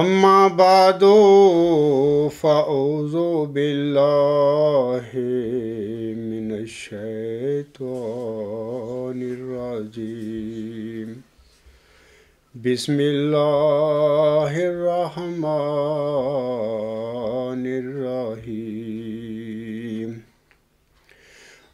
अम्मा बादो फ़ाउज़ो बिल्लाशतवाजीम बिस्मिल्लाहिर्रहमानिर्रहीम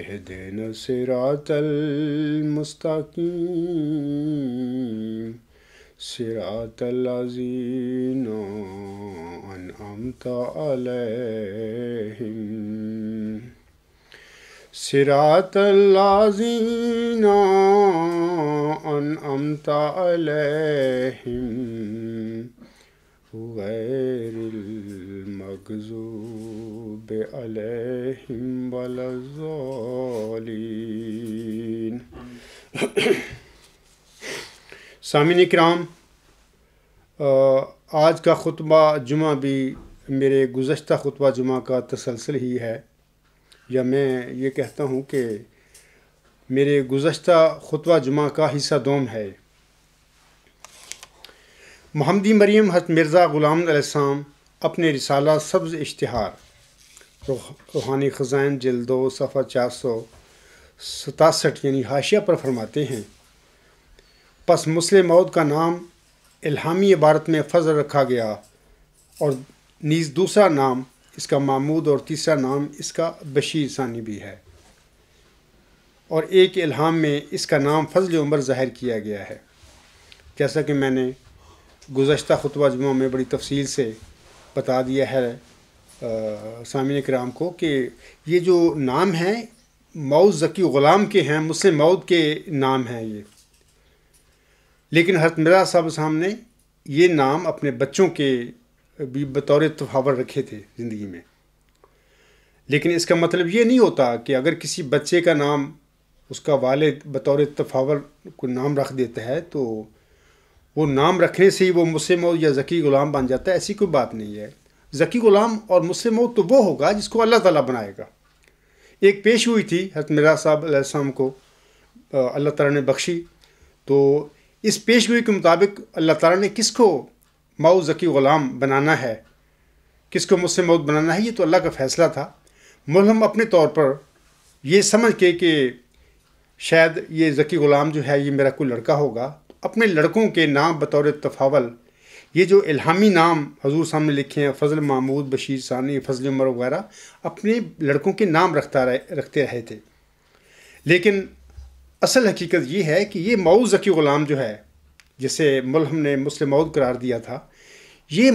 اهدنا صراط المستقيم صراط الذين أنعمت عليهم صراط الذين أنعمت عليهم غير المغضوب عليهم ولا सामिन कराम आज का खुतबा जुमा भी मेरे गुज्त खुतबा जुमा का तसलसल ही है या मैं ये कहता हूँ कि मेरे गुज्त खुतबा जुमा का हिस्सा दोम है महमदी मरीम हज मिर्ज़ा ग़ुलाम अलैहिस्सलाम अपने रिसाला सब्ज़ इश्तहार रूहानी ख़जान जल दो सफ़ा चार सौ सतासठ यानी हाशिया पर फरमाते हैं पस मुस्लिम मौत का नाम इल्हामी इबारत में फजल रखा गया और नीज़ दूसरा नाम इसका मामूद और तीसरा नाम इसका बशीर सानी भी है और एक इल्हाम में इसका नाम फजल उमर ज़ाहिर किया गया है जैसा कि मैंने गुज्त खुतबा जुमा में बड़ी तफसील से बता दिया है सामिन कराम को कि ये जो नाम हैं मऊद ज़की ग़ुलाम के हैं मुस्लिम मऊद के नाम हैं ये लेकिन हरत मिर्जा साहब सामने ये नाम अपने बच्चों के भी बतौर तफावर रखे थे ज़िंदगी में लेकिन इसका मतलब ये नहीं होता कि अगर किसी बच्चे का नाम उसका वालद बतौर तफावर को नाम रख देता है तो वो नाम रखने से ही वो मुस्से मऊद या ज़की ग़ुलाम बन जाता है ऐसी कोई बात नहीं है ज़की ग़ुलाम और मुस्लिम मौत तो वो होगा जिसको अल्लाह ताला बनाएगा एक पेश हुई थी हजरत मिरा साहब को अल्लाह ताला ने बख्शी तो इस पेश हुई के मुताबिक अल्लाह ताला ने किसको मऊ ज़की ग़ुलाम बनाना है किसको मुस्लिम मौत बनाना है ये तो अल्लाह का फ़ैसला था मुलम अपने तौर पर ये समझ के कि शायद ये ज़की ग़ुलाम जो है ये मेरा कोई लड़का होगा अपने लड़कों के नाम बतौर तफावल ये जो इलामी नाम हजूर ने लिखे हैं फजल महमूद बशीर सानी फजल उमर वगैरह अपने लड़कों के नाम रखता रहे रखते रहे थे लेकिन असल हकीकत ये है कि ये माऊ जकी ग़ुलाम जो है जिसे मुलहम ने मुस्लिम मऊद करार दिया था ये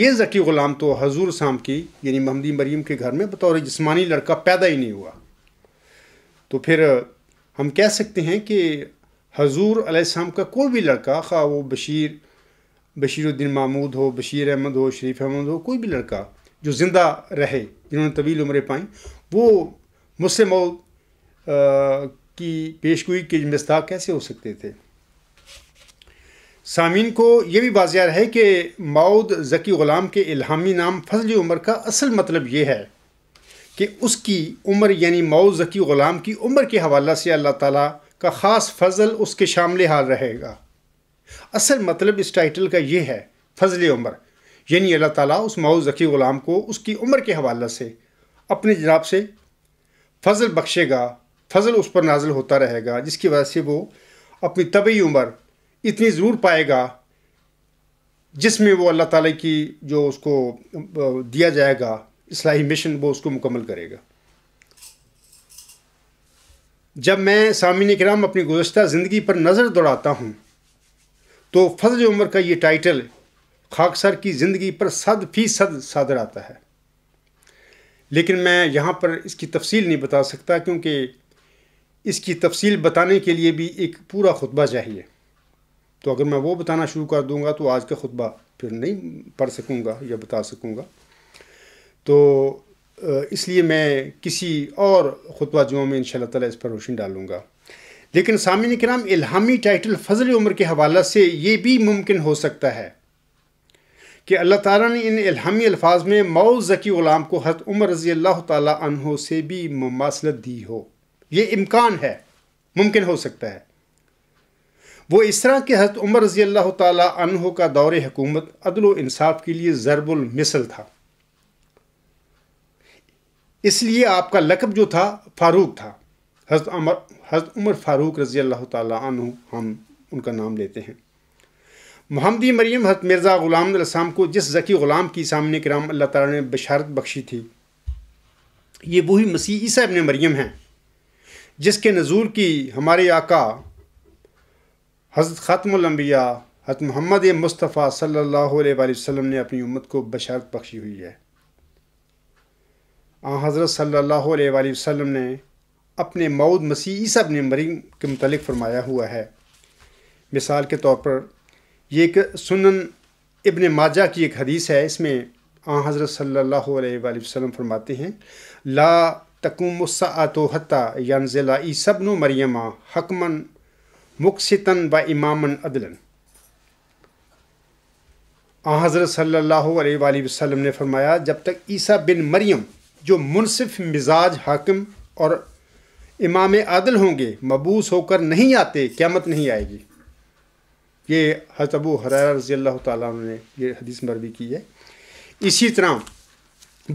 ये जकी ग़ुलाम तो हजूर साम की यानी महमदी मरीम के घर में बतौर जिसमानी लड़का पैदा ही नहीं हुआ तो फिर हम कह सकते हैं कि हजूर आसम का कोई भी लड़का खा वो बशीर बशीरुद्दीन महमूद हो बशीर अहमद हो शरीफ अहमद हो कोई भी लड़का जो ज़िंदा रहे जिन्होंने तवील उम्रें पाई वो मुझसे की पेशगोई के मस्ता कैसे हो सकते थे सामीन को यह भी बाजियार है कि माउद ज़की ग़ुलाम के इल्हामी नाम फजल उम्र का असल मतलब ये है कि उसकी उम्र यानी माउद ज़की ग़ुलाम की उम्र के हवाला से अल्लाह ताला का ख़ास फजल उसके शामिल हाल रहेगा असल मतलब इस टाइटल का यह है फजल उम्र यानी अल्लाह ताला उस माऊ ज़की ग़ुलाम को उसकी उम्र के हवाले से अपने जनाब से फजल बख्शेगा फजल उस पर नाजल होता रहेगा जिसकी वजह से वो अपनी तबी उम्र इतनी ज़रूर पाएगा जिसमें वो अल्लाह ताला की जो उसको दिया जाएगा इसलाही मिशन वो उसको मुकम्मल करेगा जब मैं सामिन कराम अपनी गुज्त ज़िंदगी पर नज़र दौड़ाता हूँ तो फजल उम्र का ये टाइटल खाकसर की ज़िंदगी पर सद फीसद सादर आता है लेकिन मैं यहाँ पर इसकी तफसील नहीं बता सकता क्योंकि इसकी तफसील बताने के लिए भी एक पूरा खुतबा चाहिए तो अगर मैं वो बताना शुरू कर दूँगा तो आज का खुतबा फिर नहीं पढ़ सकूँगा या बता सकूँगा तो इसलिए मैं किसी और खुतबा जुमा में इन ताला इस पर रोशनी डालूँगा लेकिन सामिन कराम इल्हामी टाइटल फजल उम्र के हवाले से ये भी मुमकिन हो सकता है कि अल्लाह ताला ने इन इल्हामी अल्फाज में मऊ ज़की ग़ुलाम को हत उमर रज़ी अल्लाह तहो से भी मुमासलत दी हो ये इम्कान है मुमकिन हो सकता है वो इस तरह के हत उमर रज़ी अल्लाह तहो का दौर हकूमत अदल इंसाफ के लिए ज़रबुलमिसल था इसलिए आपका लकब जो था फारूक था हज़रत अमर हज़रत उमर फारूक रज़ी अल्लाह तु हम उनका नाम लेते हैं मोहम्मदी मरीम हज़रत मिर्ज़ा ग़ुलाम रसाम को जिस ज़की ग़ुलाम की सामने कराम अल्लाह ताला ने बशारत बख्शी थी ये वही मसीह ईसा इबन मरीम हैं जिसके नज़ूर की हमारे आका हज़रत ख़ातमबिया हज़रत मोहम्मद मुस्तफ़ा सल्ला वसम ने अपनी उम्मत को बशारत बख्शी हुई है आ हज़रत सल्लल्लाहु अलैहि वसल्लम ने अपने मऊद मसीह ईसा अपने मरीम के मतलब फ़रमाया हुआ है मिसाल के तौर पर ये एक सुनन इबन माजा की एक हदीस है इसमें आ हज़रत सल्लल्लाहु अलैहि वसल्लम फरमाते हैं ला तकुम तो हत्ता यानजिला ईसबन मरियमा हकमन मुकसितन व इमामन अदलन आ हज़रत सल्लल्लाहु अलैहि वसल्लम ने फरमाया जब तक ईसा बिन मरियम जो मुनसिफ मिजाज हाकम और इमाम आदल होंगे मबूस होकर नहीं आते क़्यामत नहीं आएगी ये हजबू अबू हरारा रजी अल्लाह ताला ये हदीस मरवी की है इसी तरह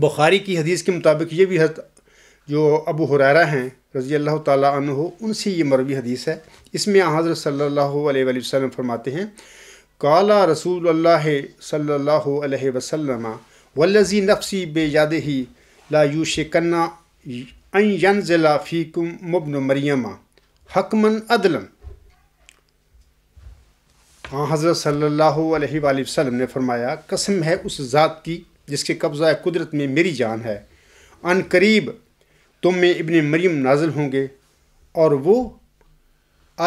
बुखारी की हदीस के मुताबिक ये भी हज़ जो अबू हुरारा हैं रज़ी अल्लाह तहो उनसे ये मरवी हदीस है इसमें हज़रत सल्ला वसम फरमाते हैं काला रसूल सल्ला सल्लल्लाहु वल्लज़ी नफसी बे याद ही ला यूशिकन्ना फ़ीकुम मुबन मरियमा हकमन अदलन हाँ हज़रत सल्ला अलैहि ने फरमाया कसम है उस ज़ात की जिसके कब्ज़ा कुदरत में मेरी जान है अन करीब तुम में इबन मरियम नाजिल होंगे और वो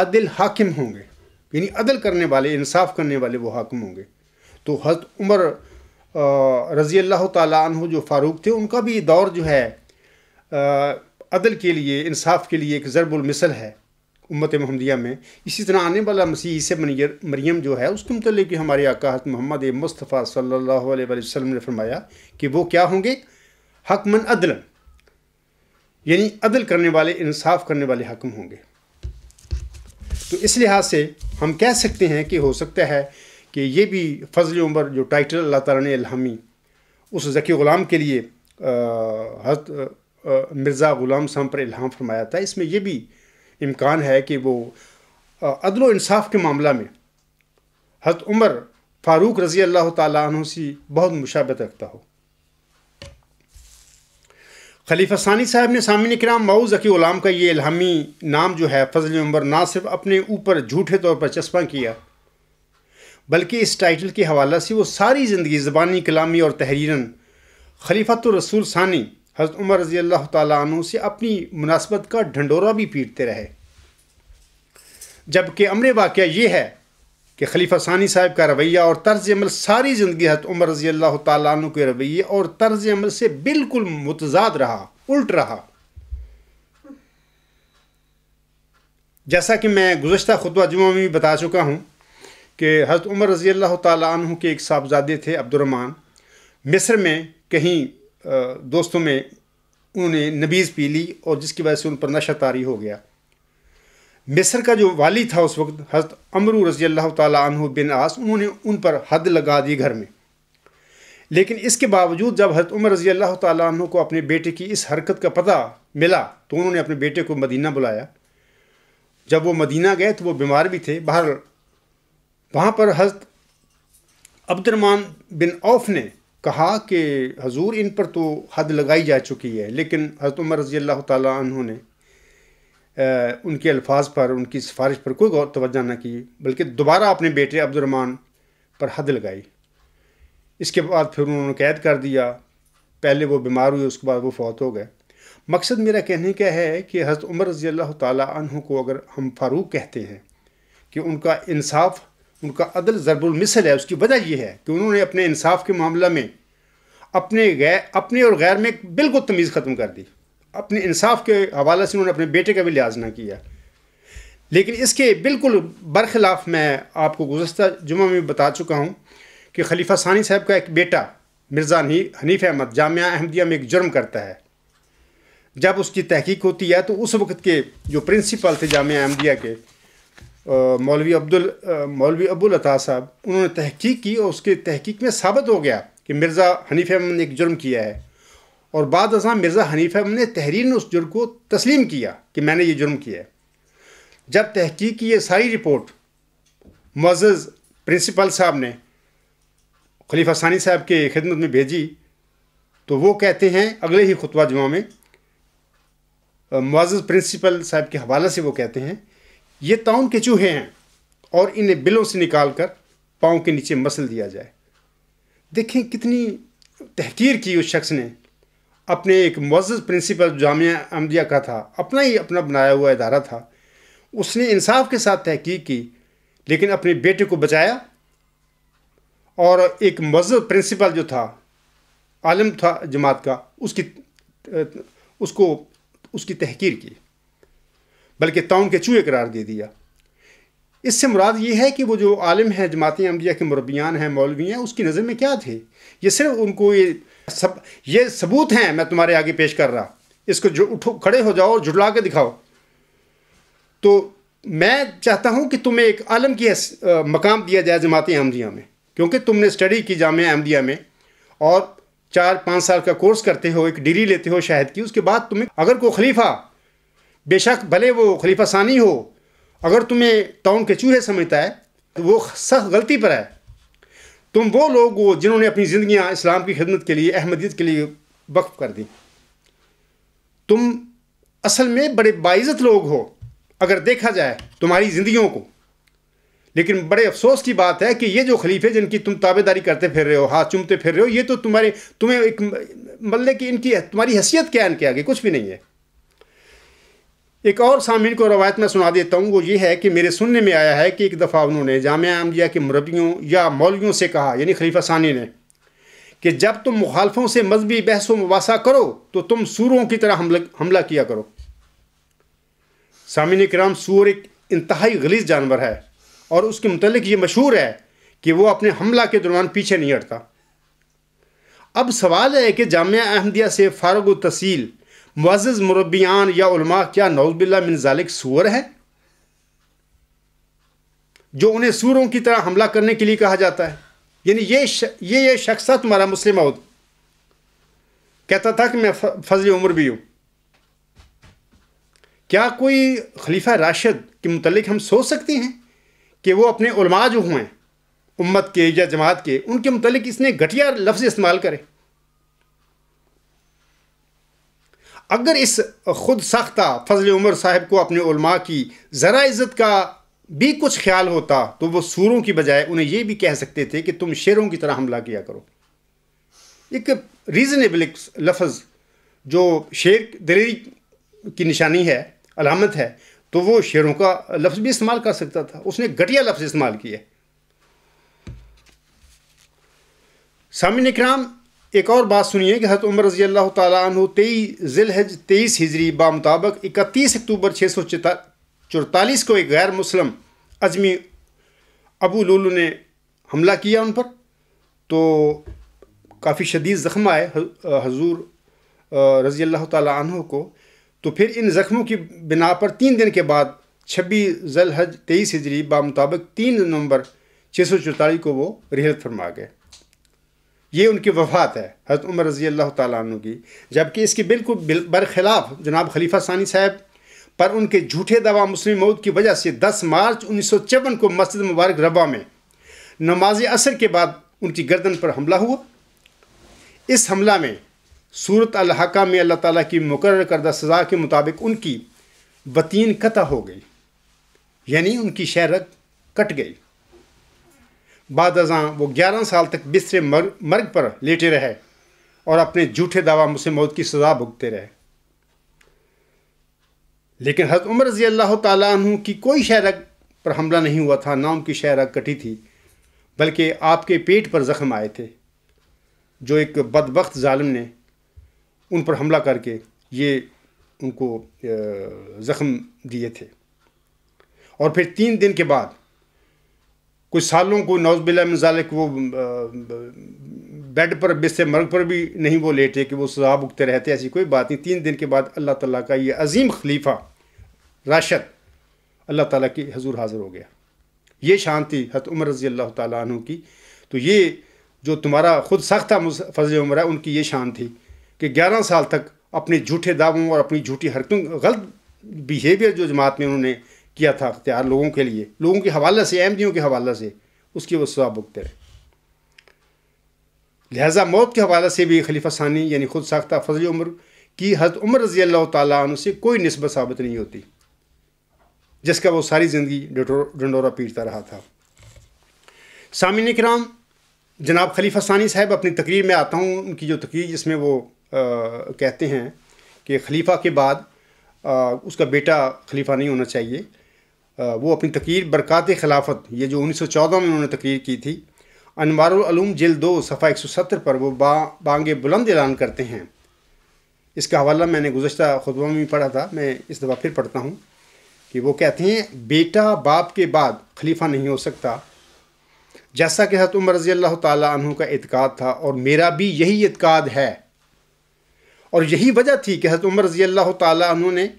आदिल हाकिम होंगे यानी अदल करने वाले इंसाफ करने वाले वो हाकम होंगे तो हजरत उमर रज़ी अल्लाह तु जो फ़ारूक थे उनका भी दौर जो है अदल के लिए इंसाफ के लिए एक ज़रबुलमिसल है उम्मत महमदिया में इसी तरह आने वाला मसीह से मरियम जो है उसके मतलब कि हमारे आकाहत मोहम्मद मुस्तफ़ा सल्लल्लाहु अलैहि वसल्लम ने फरमाया कि वो क्या होंगे हकमन अदल यानी अदल करने वाले इंसाफ करने वाले हकम होंगे तो इस लिहाज से हम कह सकते हैं कि हो सकता है कि ये भी फजल उमर जो टाइटल अल्लाह ताला ने इल्हामी उस ज़की ग़ुलाम के लिए हजरत मिर्ज़ा ग़ुलाम साहब पर इल्हाम फरमाया था इसमें यह भी इम्कान है कि वो अदल इंसाफ के मामला में हजरत उमर फ़ारूक रज़ी अल्लाह तु से बहुत मुशाबत रखता हो खलीफा सानी साहब ने सामिन कराम माऊ ज़की ग़ुलाम का ये इल्हामी नाम जो है फजल उमर ना सिर्फ अपने ऊपर झूठे तौर पर चस्पा किया बल्कि इस टाइटल के हवाले से वो सारी ज़िंदगी ज़बानी कलामी और तहरीरन खलीफत रसूल सानी हज़रत उमर रज़ी अल्लाह तु से अपनी मुनासबत का ढंडोरा भी पीटते रहे जबकि अमर वाक़ ये है कि खलीफा सानी साहब का रवैया और तर्ज अमल सारी ज़िंदगी हज़रत उमर रज़ी अल्लाह तु के रवैये और तर्ज अमल से बिल्कुल मुतजाद रहा उल्ट रहा जैसा कि मैं गुजशत खुतबा जुमा में भी बता चुका हूँ कि हज़रत उमर रज़ी अल्लाह तु के एक साहबजादे थे अब्दुलरमान मिस्र में कहीं दोस्तों में उन्होंने नबीज़ पी ली और जिसकी वजह से उन पर नशा तारी हो गया मिस्र का जो वाली था उस वक्त हज़रत अमरू रज़ी अल्लाह तु बिन आस उन्होंने उन पर हद लगा दी घर में लेकिन इसके बावजूद जब हज़रत उमर रज़ी अल्लाह तु को अपने बेटे की इस हरकत का पता मिला तो उन्होंने अपने बेटे को मदीना बुलाया जब वो मदीना गए तो वो बीमार भी थे बाहर वहाँ पर हजरत अब्दुलरमान बिन औफ ने कहा कि हजूर इन पर तो हद लगाई जा चुकी है लेकिन हजरत उमर रजी अल्लाह तु ने उनके अल्फाज पर उनकी सिफारिश पर कोई गौर तो ना की बल्कि दोबारा अपने बेटे अब्दुलरमान पर हद लगाई इसके बाद फिर उन्होंने कैद कर दिया पहले वो बीमार हुए उसके बाद वो फौत हो गए मकसद मेरा कहने का है कि हज़रत उमर रजी अल्लाह तु को अगर हम फ़ारूक कहते हैं कि उनका इंसाफ़ उनका अदल ज़रबुलमिसल है उसकी वजह यह है कि उन्होंने अपने इंसाफ के मामला में अपने गैर अपने और गैर में बिल्कुल तमीज़ ख़त्म कर दी अपने इंसाफ के हवाले से उन्होंने अपने बेटे का भी लिहाज ना किया लेकिन इसके बिल्कुल बरखिलाफ़ मैं आपको गुजशत जुम्मे में बता चुका हूँ कि खलीफा सानी साहब का एक बेटा मिर्ज़ा हनीफ अहमद जामिया अहमदिया में एक जुर्म करता है जब उसकी तहकीक होती है तो उस वक्त के जो प्रिंसिपल थे जामिया अहमदिया के मौलवी अब्दुल मौलवी अबुल अता साहब उन्होंने तहकीक की और उसके तहकीक में साबित हो गया कि मिर्ज़ा हनीफ अहमद ने एक जुर्म किया है और बाद अजा मिर्ज़ा हनीफ अहमद ने तहरीर ने उस जुर्म को तस्लीम किया कि मैंने ये जुर्म किया है जब तहकीक की ये सारी रिपोर्ट मज़ प्रिंसिपल साहब ने खलीफा सानी साहब के खिदमत में भेजी तो वो कहते हैं अगले ही खुतबा जुमा में मज़ प्रिंसिपल साहब के हवाले से वो कहते हैं ये ताउन के चूहे हैं और इन्हें बिलों से निकाल कर पाँव के नीचे मसल दिया जाए देखें कितनी तहकीर की उस शख्स ने अपने एक मज्ज प्रिंसिपल जामिया अहमदिया का था अपना ही अपना बनाया हुआ इदारा था उसने इंसाफ के साथ तहकीक की लेकिन अपने बेटे को बचाया और एक मज्ज प्रिंसिपल जो था आलम था जमात का उसकी उसको उसकी तहकीर की बल्कि ताउन के चूहे करार दे दिया इससे मुराद ये है कि वो जो आलिम हैं जमात अम्बिया के मुरबियान हैं मौलवी हैं उसकी नज़र में क्या थे ये सिर्फ उनको ये सब ये सबूत हैं मैं तुम्हारे आगे पेश कर रहा इसको जो उठो खड़े हो जाओ और जुटला के दिखाओ तो मैं चाहता हूँ कि तुम्हें एक आलम की मकाम दिया जाए जमात अहमदिया में क्योंकि तुमने स्टडी की जाम अहमदिया में और चार पाँच साल का कोर्स करते हो एक डिग्री लेते हो शायद की उसके बाद तुम्हें अगर कोई खलीफा बेशक भले वो खलीफा सानी हो अगर तुम्हें टाउन के चूहे समझता है तो वो सख्त गलती पर है तुम वो लोग हो जिन्होंने अपनी ज़िंदियाँ इस्लाम की खिदमत के लिए अहमदियत के लिए वक्फ कर दी तुम असल में बड़े बाइज़त लोग हो अगर देखा जाए तुम्हारी ज़िंदगियों को लेकिन बड़े अफसोस की बात है कि ये जो खलीफे जिनकी तुम ताबेदारी करते फिर रहे हो हाथ चुमते फिर रहे हो ये तो तुम्हारे तुम्हें एक मतलब कि इनकी तुम्हारी हैसियत क्या है इनके आगे कुछ भी नहीं है एक और सामिन को रवायत में सुना देता हूँ वो ये है कि मेरे सुनने में आया है कि एक दफ़ा उन्होंने जाम आमदिया के मुरबियों या मौलियों से कहा यानी खलीफा सानी ने कि जब तुम मुखालफों से मजहबी बहस व मुबासा करो तो तुम सूरों की तरह हमला हमला किया करो सामिन कराम सूर एक इंतहाई गलीस जानवर है और उसके मतलब ये मशहूर है कि वह अपने हमला के दौरान पीछे नहीं हटता अब सवाल है कि जामिया अहमदिया से फारग तसील मज़ मुरबियान या उलमा क्या नौजबिल्ला मिनजालिक सूर है जो उन्हें सूरों की तरह हमला करने के लिए कहा जाता है यानी ये श, ये ये था तुम्हारा मुस्लिम मऊद कहता था कि मैं फजल उम्र भी हूँ क्या कोई खलीफा राशिद के मुतलिक हम सोच सकते हैं कि वो अपने उलमा जो हुए उम्मत के या जमात के उनके मतलब इसने घटिया लफ्ज़ इस्तेमाल करें अगर इस खुद साख्ता फजल उमर साहब को अपने उलमा की ज़रा इज़्ज़त का भी कुछ ख्याल होता तो वो सूरों की बजाय उन्हें ये भी कह सकते थे कि तुम शेरों की तरह हमला किया करो एक रीज़नेबल लफज जो शेर दलेरी की निशानी है अलामत है तो वो शेरों का लफ्ज़ भी इस्तेमाल कर सकता था उसने घटिया लफ्ज़ इस्तेमाल किया सामिन इकराम एक और बात सुनिए कि हज़रत उमर रजी अल्लाह तु जिल हज तेईस हिजरी बामुताबक इकतीस अक्टूबर छः सौ चौतालीस को एक गैर मुस्लिम अजमी अबू लुलू ने हमला किया उन पर तो काफ़ी शदीद ज़ख्म आए हजूर रज़ी अल्लाह तह को तो फिर इन ज़ख्मों की बिना पर तीन दिन के बाद छब्बीस हज तेईस हिजरी मुताबिक तीन नवंबर छः सौ चौतालीस को वो रिहत फरमा गए ये उनकी वफात है हज़रत उमर रज़ी अल्लाह तु की जबकि इसके बिल्कुल बरखिलाफ जनाब खलीफा सानी साहब पर उनके झूठे दवा मुस्लिम मौत की वजह से 10 मार्च उन्नीस को मस्जिद मुबारक रबा में नमाज असर के बाद उनकी गर्दन पर हमला हुआ इस हमला में सूरत अलहका में अल्लाह ताला की मुकर करदा सज़ा के मुताबिक उनकी बतीन कतः हो गई यानी उनकी शहरत कट गई बाद अजा वो ग्यारह साल तक बिस्तरे मर्ग, मर्ग पर लेटे रहे और अपने झूठे दावा मुझसे मौत की सज़ा भुगते रहे लेकिन हज़रत उमर रजी अल्लाह तु की कोई शहरक पर हमला नहीं हुआ था ना उनकी शहरक कटी थी बल्कि आपके पेट पर ज़ख्म आए थे जो एक बदबख्त ालम ने उन पर हमला करके ये उनको ज़ख्म दिए थे और फिर तीन दिन के बाद कुछ सालों को नौजबिला मिजाल वो बेड पर बिस्तर मर्ग पर भी नहीं वो लेटे कि वो सजा भुगते रहते ऐसी कोई बात नहीं तीन दिन के बाद अल्लाह ताला का ये अजीम खलीफा राशद अल्लाह ताला की हजूर हाजिर हो गया ये शान थी हत उमर रजी अल्लाह तु की तो ये जो तुम्हारा खुद सख्त फजल उम्र है उनकी ये शान थी कि ग्यारह साल तक अपने झूठे दावों और अपनी झूठी हरकतों गलत बिहेवियर जो जमात में उन्होंने किया था अख्तियार लोगों के लिए लोगों के हवाले से अहमदियों के हवाले से उसकी वो सवाब भुगते रहे लिहाजा मौत के हवाले से भी खलीफा सानी यानी खुद साख्ता फजल उम्र की हजरत उम्र रजी अल्लाह तु से कोई नस्बत साबित नहीं होती जिसका वो सारी ज़िंदगी डंडोरा पीटता रहा था सामिन कराम जनाब खलीफा सानी साहब अपनी तकरीर में आता हूँ उनकी जो तकरीर जिसमें वो आ, कहते हैं कि खलीफा के बाद आ, उसका बेटा खलीफा नहीं होना चाहिए वो अपनी तकीर बरक़ात खिलाफत ये जो 1914 में उन्होंने तकरीर की थी अनवारूम जल दो सफ़ा 170 पर वो बा बांगे बुलंद ऐलान करते हैं इसका हवाला मैंने गुजशत खुतबों में पढ़ा था मैं इस दफ़ा फिर पढ़ता हूँ कि वो कहते हैं बेटा बाप के बाद खलीफा नहीं हो सकता जैसा कि हजरत रजी अल्लाह तु का इतकाद था और मेरा भी यही इतकाद है और यही वजह थी कि हजरत रजी अल्लाह तु ने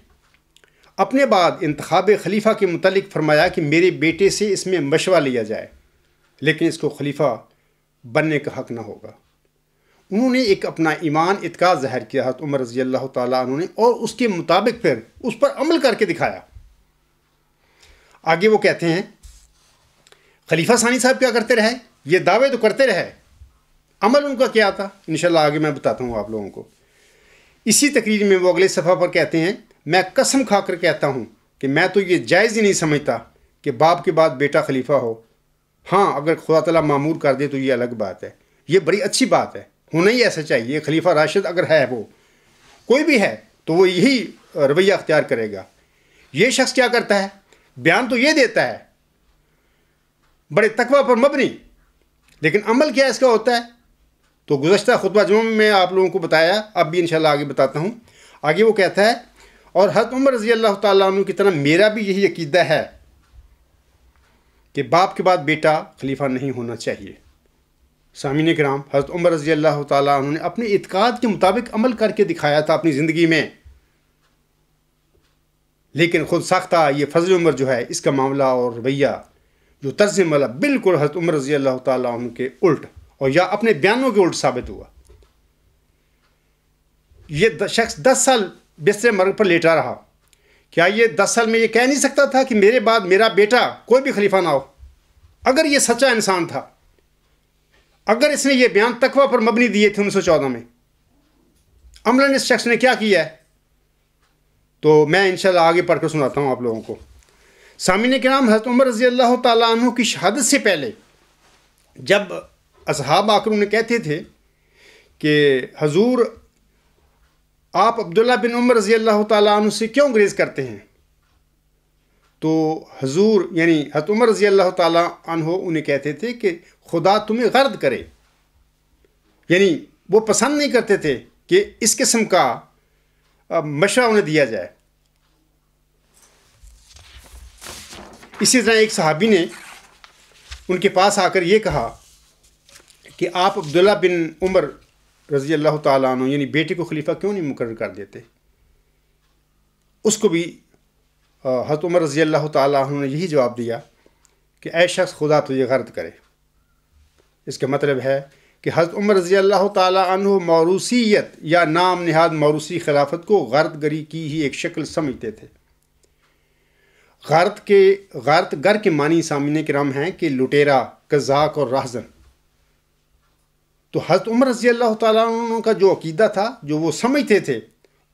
अपने बाद इंतब खलीफा के मतलब फरमाया कि मेरे बेटे से इसमें मशवा लिया जाए लेकिन इसको खलीफा बनने का हक ना होगा उन्होंने एक अपना ईमान इतका ज़ाहिर किया हज़रत उमर रजी अल्लाह तुमने ने और उसके मुताबिक फिर उस पर अमल करके दिखाया आगे वो कहते हैं खलीफा सानी साहब क्या करते रहे ये दावे तो करते रहे अमल उनका क्या था इन आगे मैं बताता हूँ आप लोगों को इसी तकरीर में वो अगले सफ़ा पर कहते हैं मैं कसम खाकर कहता हूँ कि मैं तो ये जायज़ ही नहीं समझता कि बाप के बाद बेटा खलीफा हो हाँ अगर खुदा तला मामूर कर दे तो ये अलग बात है ये बड़ी अच्छी बात है होना ही ऐसा चाहिए खलीफा राशिद अगर है वो कोई भी है तो वो यही रवैया अख्तियार करेगा ये शख्स क्या करता है बयान तो ये देता है बड़े तकवा पर मबनी लेकिन अमल क्या इसका होता है तो गुजशत खुतबा जुम्मे में आप लोगों को बताया अब भी इन आगे बताता हूँ आगे वो कहता है और हज उम्र रज़ी अल्लाह तु की तरह मेरा भी यही अकीदा है कि बाप के बाद बेटा खलीफा नहीं होना चाहिए सामिन कराम हज़रत उमर रज़ी अल्लाह तु ने अपने इतकाद के मुताबिक अमल करके दिखाया था अपनी ज़िंदगी में लेकिन ख़ुद साख्ता ये फजल उम्र जो है इसका मामला और रवैया जो तर्ज मिला बिल्कुल हज़रत उमर रज़ी अल्लाह तु के उल्ट और या अपने बयानों के उल्ट साबित हुआ ये शख्स दस साल बिस्तर मर्ग पर लेटा रहा क्या ये दस साल में ये कह नहीं सकता था कि मेरे बाद मेरा बेटा कोई भी खलीफा ना हो अगर ये सच्चा इंसान था अगर इसने ये बयान तकवा पर मबनी दिए थे उन्नीस में अमलन इस शख्स ने क्या किया है तो मैं इंशाल्लाह आगे पढ़कर सुनाता हूँ आप लोगों को सामिने के नाम हजरत उमर रजी अल्लाह तु की शहादत से पहले जब अजहाब आकर उन्हें कहते थे कि हजूर आप अब्दुल्ला बिन उमर रज़ी अल्लाह तु से क्यों ग्रेज करते हैं तो हजूर यानी हत उमर रज़ी अल्लाह तु उन्हें कहते थे कि खुदा तुम्हें गर्द करे यानी वो पसंद नहीं करते थे कि इस किस्म का मशा उन्हें दिया जाए इसी तरह एक सहाबी ने उनके पास आकर ये कहा कि आप अब्दुल्ला बिन उमर रज़ी अल्लाह तु यानी बेटे को खलीफा क्यों नहीं मुकर कर देते उसको भी हज़रत उमर रज़ी अल्लाह तु ने यही जवाब दिया कि ए शख्स खुदा तुझे गर्द करे इसका मतलब है कि हज़रत उमर रज़ी अल्लाह तु मौरूसीत या नाम नहाद मौरूसी खिलाफत को गरी की ही एक शक्ल समझते थे गर्त के गर्त गर के मानी सामने के नाम हैं कि लुटेरा कजाक और राहजन तो हज़रत उमर रजी अल्लाह तुम का जो अकीदा था जो वो समझते थे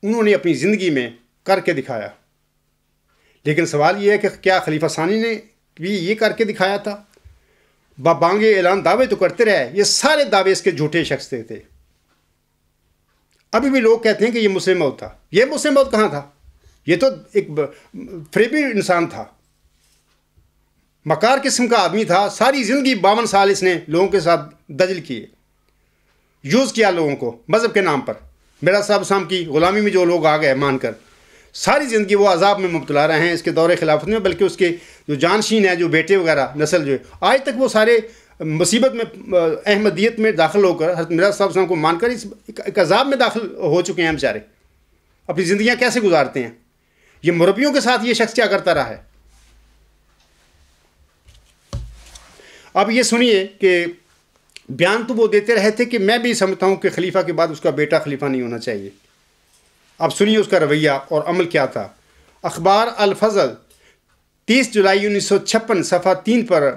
उन्होंने अपनी ज़िंदगी में करके दिखाया लेकिन सवाल यह है कि क्या खलीफा सानी ने भी ये करके दिखाया था बाबांगे ऐलान दावे तो करते रहे ये सारे दावे इसके झूठे शख्स थे अभी भी लोग कहते हैं कि ये मुस्लिम मौत था ये मुस्लिम मौत कहाँ था ये तो एक फ्रेबी इंसान था मकार किस्म का आदमी था सारी ज़िंदगी बावन साल इसने लोगों के साथ दजल किए यूज़ किया लोगों को मज़हब के नाम पर मेरा साहब शाम की ग़ुलामी में जो लोग आ गए मानकर सारी ज़िंदगी वो अजाब में मुबतला रहे हैं इसके दौरे खिलाफत में बल्कि उसके जो जानशीन है जो बेटे वगैरह नस्ल जो है आज तक वो सारे मुसीबत में अहमदियत में दाखिल होकर हर मिराज साहब साहब को मानकर इस एक अजाब में दाखिल हो चुके हैं बेचारे अपनी ज़िंदियाँ कैसे गुजारते हैं ये मुरबियों के साथ ये शख्स क्या करता रहा है अब ये सुनिए कि बयान तो वो देते रहे थे कि मैं भी समझता हूँ कि खलीफा के बाद उसका बेटा खलीफा नहीं होना चाहिए अब सुनिए उसका रवैया और अमल क्या था अखबार अलफजल 30 जुलाई उन्नीस सौ छप्पन सफ़ा तीन पर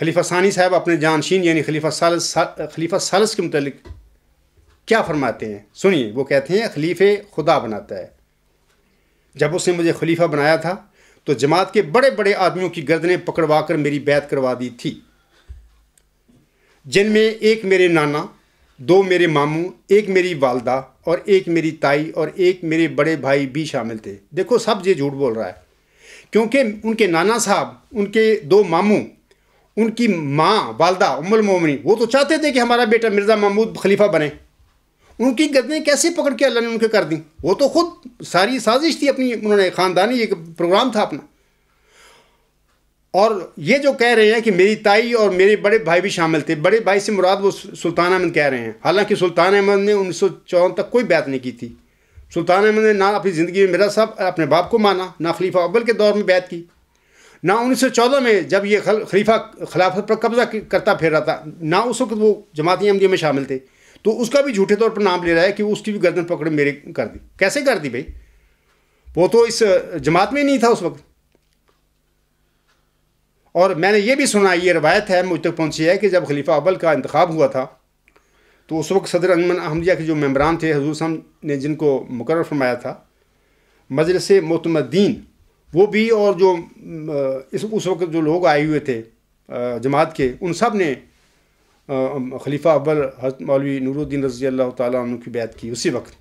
खलीफा सानी साहब अपने जानशीन यानी खलीफा सालस सा, खलीफा सालस के मतलब क्या फरमाते हैं सुनिए वो कहते हैं खलीफे खुदा बनाता है जब उसने मुझे खलीफा बनाया था तो जमात के बड़े बड़े आदमियों की गर्दनें पकड़वा कर मेरी बैत करवा दी थी जिनमें एक मेरे नाना दो मेरे मामू एक मेरी वालदा और एक मेरी ताई और एक मेरे बड़े भाई भी शामिल थे देखो सब ये झूठ बोल रहा है क्योंकि उनके नाना साहब उनके दो मामू उनकी माँ वालदा उमल मोमनी वो तो चाहते थे कि हमारा बेटा मिर्ज़ा महमूद खलीफा बने उनकी गदलें कैसे पकड़ के अल्लाह ने उनके कर दी वो तो खुद सारी साजिश थी अपनी उन्होंने ख़ानदानी एक प्रोग्राम था अपना और ये जो कह रहे हैं कि मेरी ताई और मेरे बड़े भाई भी शामिल थे बड़े भाई से मुराद वो सुल्तान अहमद कह रहे हैं हालांकि सुल्तान अहमद ने उन्नीस तक कोई बैत नहीं की थी सुल्तान अहमद ने ना अपनी ज़िंदगी में मेरा साहब अपने बाप को माना ना खलीफा अव्वल के दौर में बैत की ना 1914 में जब ये खल, खलीफा खिलाफत पर कब्जा करता फिर रहा था ना उस वक्त वो जमाती अहमदिया में शामिल थे तो उसका भी झूठे तौर पर नाम ले रहा है कि उसकी भी गर्दन पकड़ मेरे कर दी कैसे कर दी भाई वो तो इस जमात में ही नहीं था उस वक्त और मैंने ये भी सुना ये रवायत है मुझ तक पहुँची है कि जब खलीफा अबल का इंतखब हुआ था तो उस वक्त सदर अनमन अहमदिया के जो मम्बरान थे हजूर साहब ने जिनको मुकर फरमाया था मजरस मतमद्दीन वो भी और जो इस उस वक्त जो लोग आए हुए थे जमात के उन सब ने खलीफा अबल मौलवी नूरुद्दीन रजी अल्लाह तुम की बैत की उसी वक्त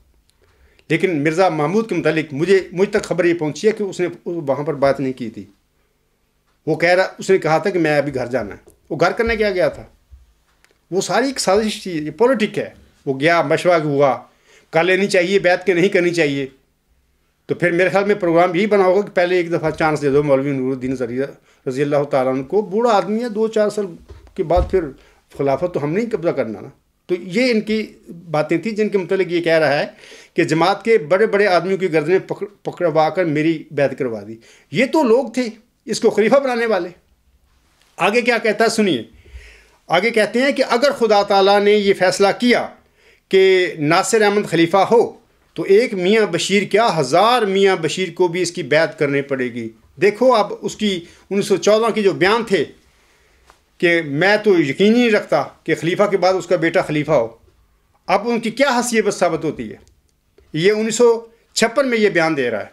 लेकिन मिर्ज़ा महमूद के मतलब मुझे मुझ तक खबर ये पहुँची है कि उसने वहाँ पर बात नहीं की थी वो कह रहा उसने कहा था कि मैं अभी घर जाना है वो घर करने क्या गया था वो सारी एक साजिश थी ये पॉलिटिक है वो गया मशवा हुआ कर लेनी चाहिए बैठ के नहीं करनी चाहिए तो फिर मेरे ख्याल में प्रोग्राम यही बना होगा कि पहले एक दफ़ा चांस दे दो मौलवी नूरुद्दीन रजी अल्लाह तन को बूढ़ा आदमी है दो चार साल के बाद फिर खिलाफत तो हम नहीं कब्जा करना ना तो ये इनकी बातें थी जिनके मतलब ये कह रहा है कि जमात के बड़े बड़े आदमियों की गर्दनें पकड़ पकड़वा कर मेरी बैत करवा दी ये तो लोग थे इसको खलीफा बनाने वाले आगे क्या कहता है सुनिए आगे कहते हैं कि अगर खुदा ताला ने ये फ़ैसला किया कि नासिर अहमद खलीफा हो तो एक मियाँ बशीर क्या हज़ार मियाँ बशीर को भी इसकी बैत करनी पड़ेगी देखो अब उसकी 1914 के जो बयान थे कि मैं तो यकीन ही नहीं रखता कि खलीफा के बाद उसका बेटा खलीफा हो अब उनकी क्या हसीबत साबित होती है ये उन्नीस में ये बयान दे रहा है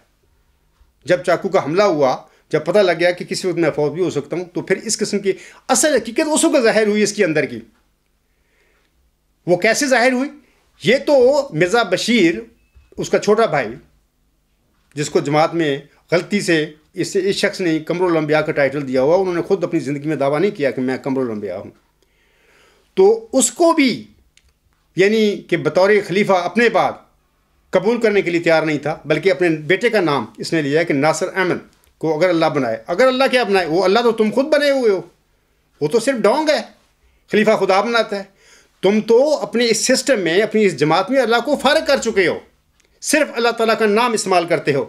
जब चाकू का हमला हुआ जब पता लग गया कि किसी वक्त मैं फौत भी हो सकता हूँ तो फिर इस किस्म की असल हकीकत उस वक्त ज़ाहिर हुई इसके अंदर की वो कैसे ज़ाहिर हुई ये तो मिर्ज़ा बशीर उसका छोटा भाई जिसको जमात में गलती से इस इस शख्स ने लंबिया का टाइटल दिया हुआ उन्होंने खुद अपनी ज़िंदगी में दावा नहीं किया कि मैं लंबिया हूँ तो उसको भी यानी कि बतौर खलीफा अपने बाद कबूल करने के लिए तैयार नहीं था बल्कि अपने बेटे का नाम इसने लिया कि नासर अहमद को अगर अल्लाह बनाए अगर अल्लाह क्या बनाए वो अल्लाह तो तुम खुद बने हुए हो वो तो सिर्फ डोंग है खलीफा खुदा बनाता है तुम तो अपने इस सिस्टम में अपनी इस जमात में अल्लाह को फ़ारग कर चुके हो सिर्फ अल्लाह ताला का नाम इस्तेमाल करते हो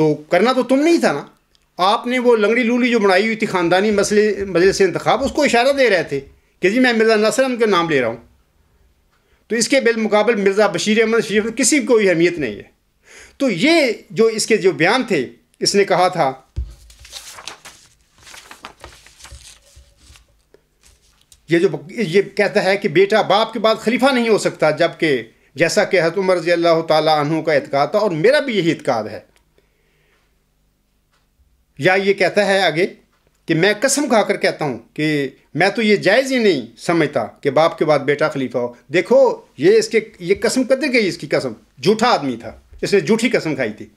तो करना तो तुम नहीं था ना आपने वो लंगड़ी लूली जो बनाई हुई थी ख़ानदानी मसले मजल से इंतखा उसको इशारा दे रहे थे कि जी मैं मिर्ज़ा नसरम का नाम ले रहा हूँ तो इसके बिलमुकाबल मिर्ज़ा बशीर अहमद शरीफ किसी की कोई अहमियत नहीं है तो ये जो इसके जो बयान थे इसने कहा था ये जो ये कहता है कि बेटा बाप के बाद खलीफा नहीं हो सकता जबकि जैसा कि हजरत उमर रजी अल्लाह तहों का इतका था और मेरा भी यही इतकाद है या ये कहता है आगे कि मैं कसम खाकर कहता हूँ कि मैं तो ये जायज़ ही नहीं समझता कि बाप के बाद बेटा खलीफा हो देखो ये इसके ये कसम कदर गई इसकी कसम झूठा आदमी था इसने झूठी कसम खाई थी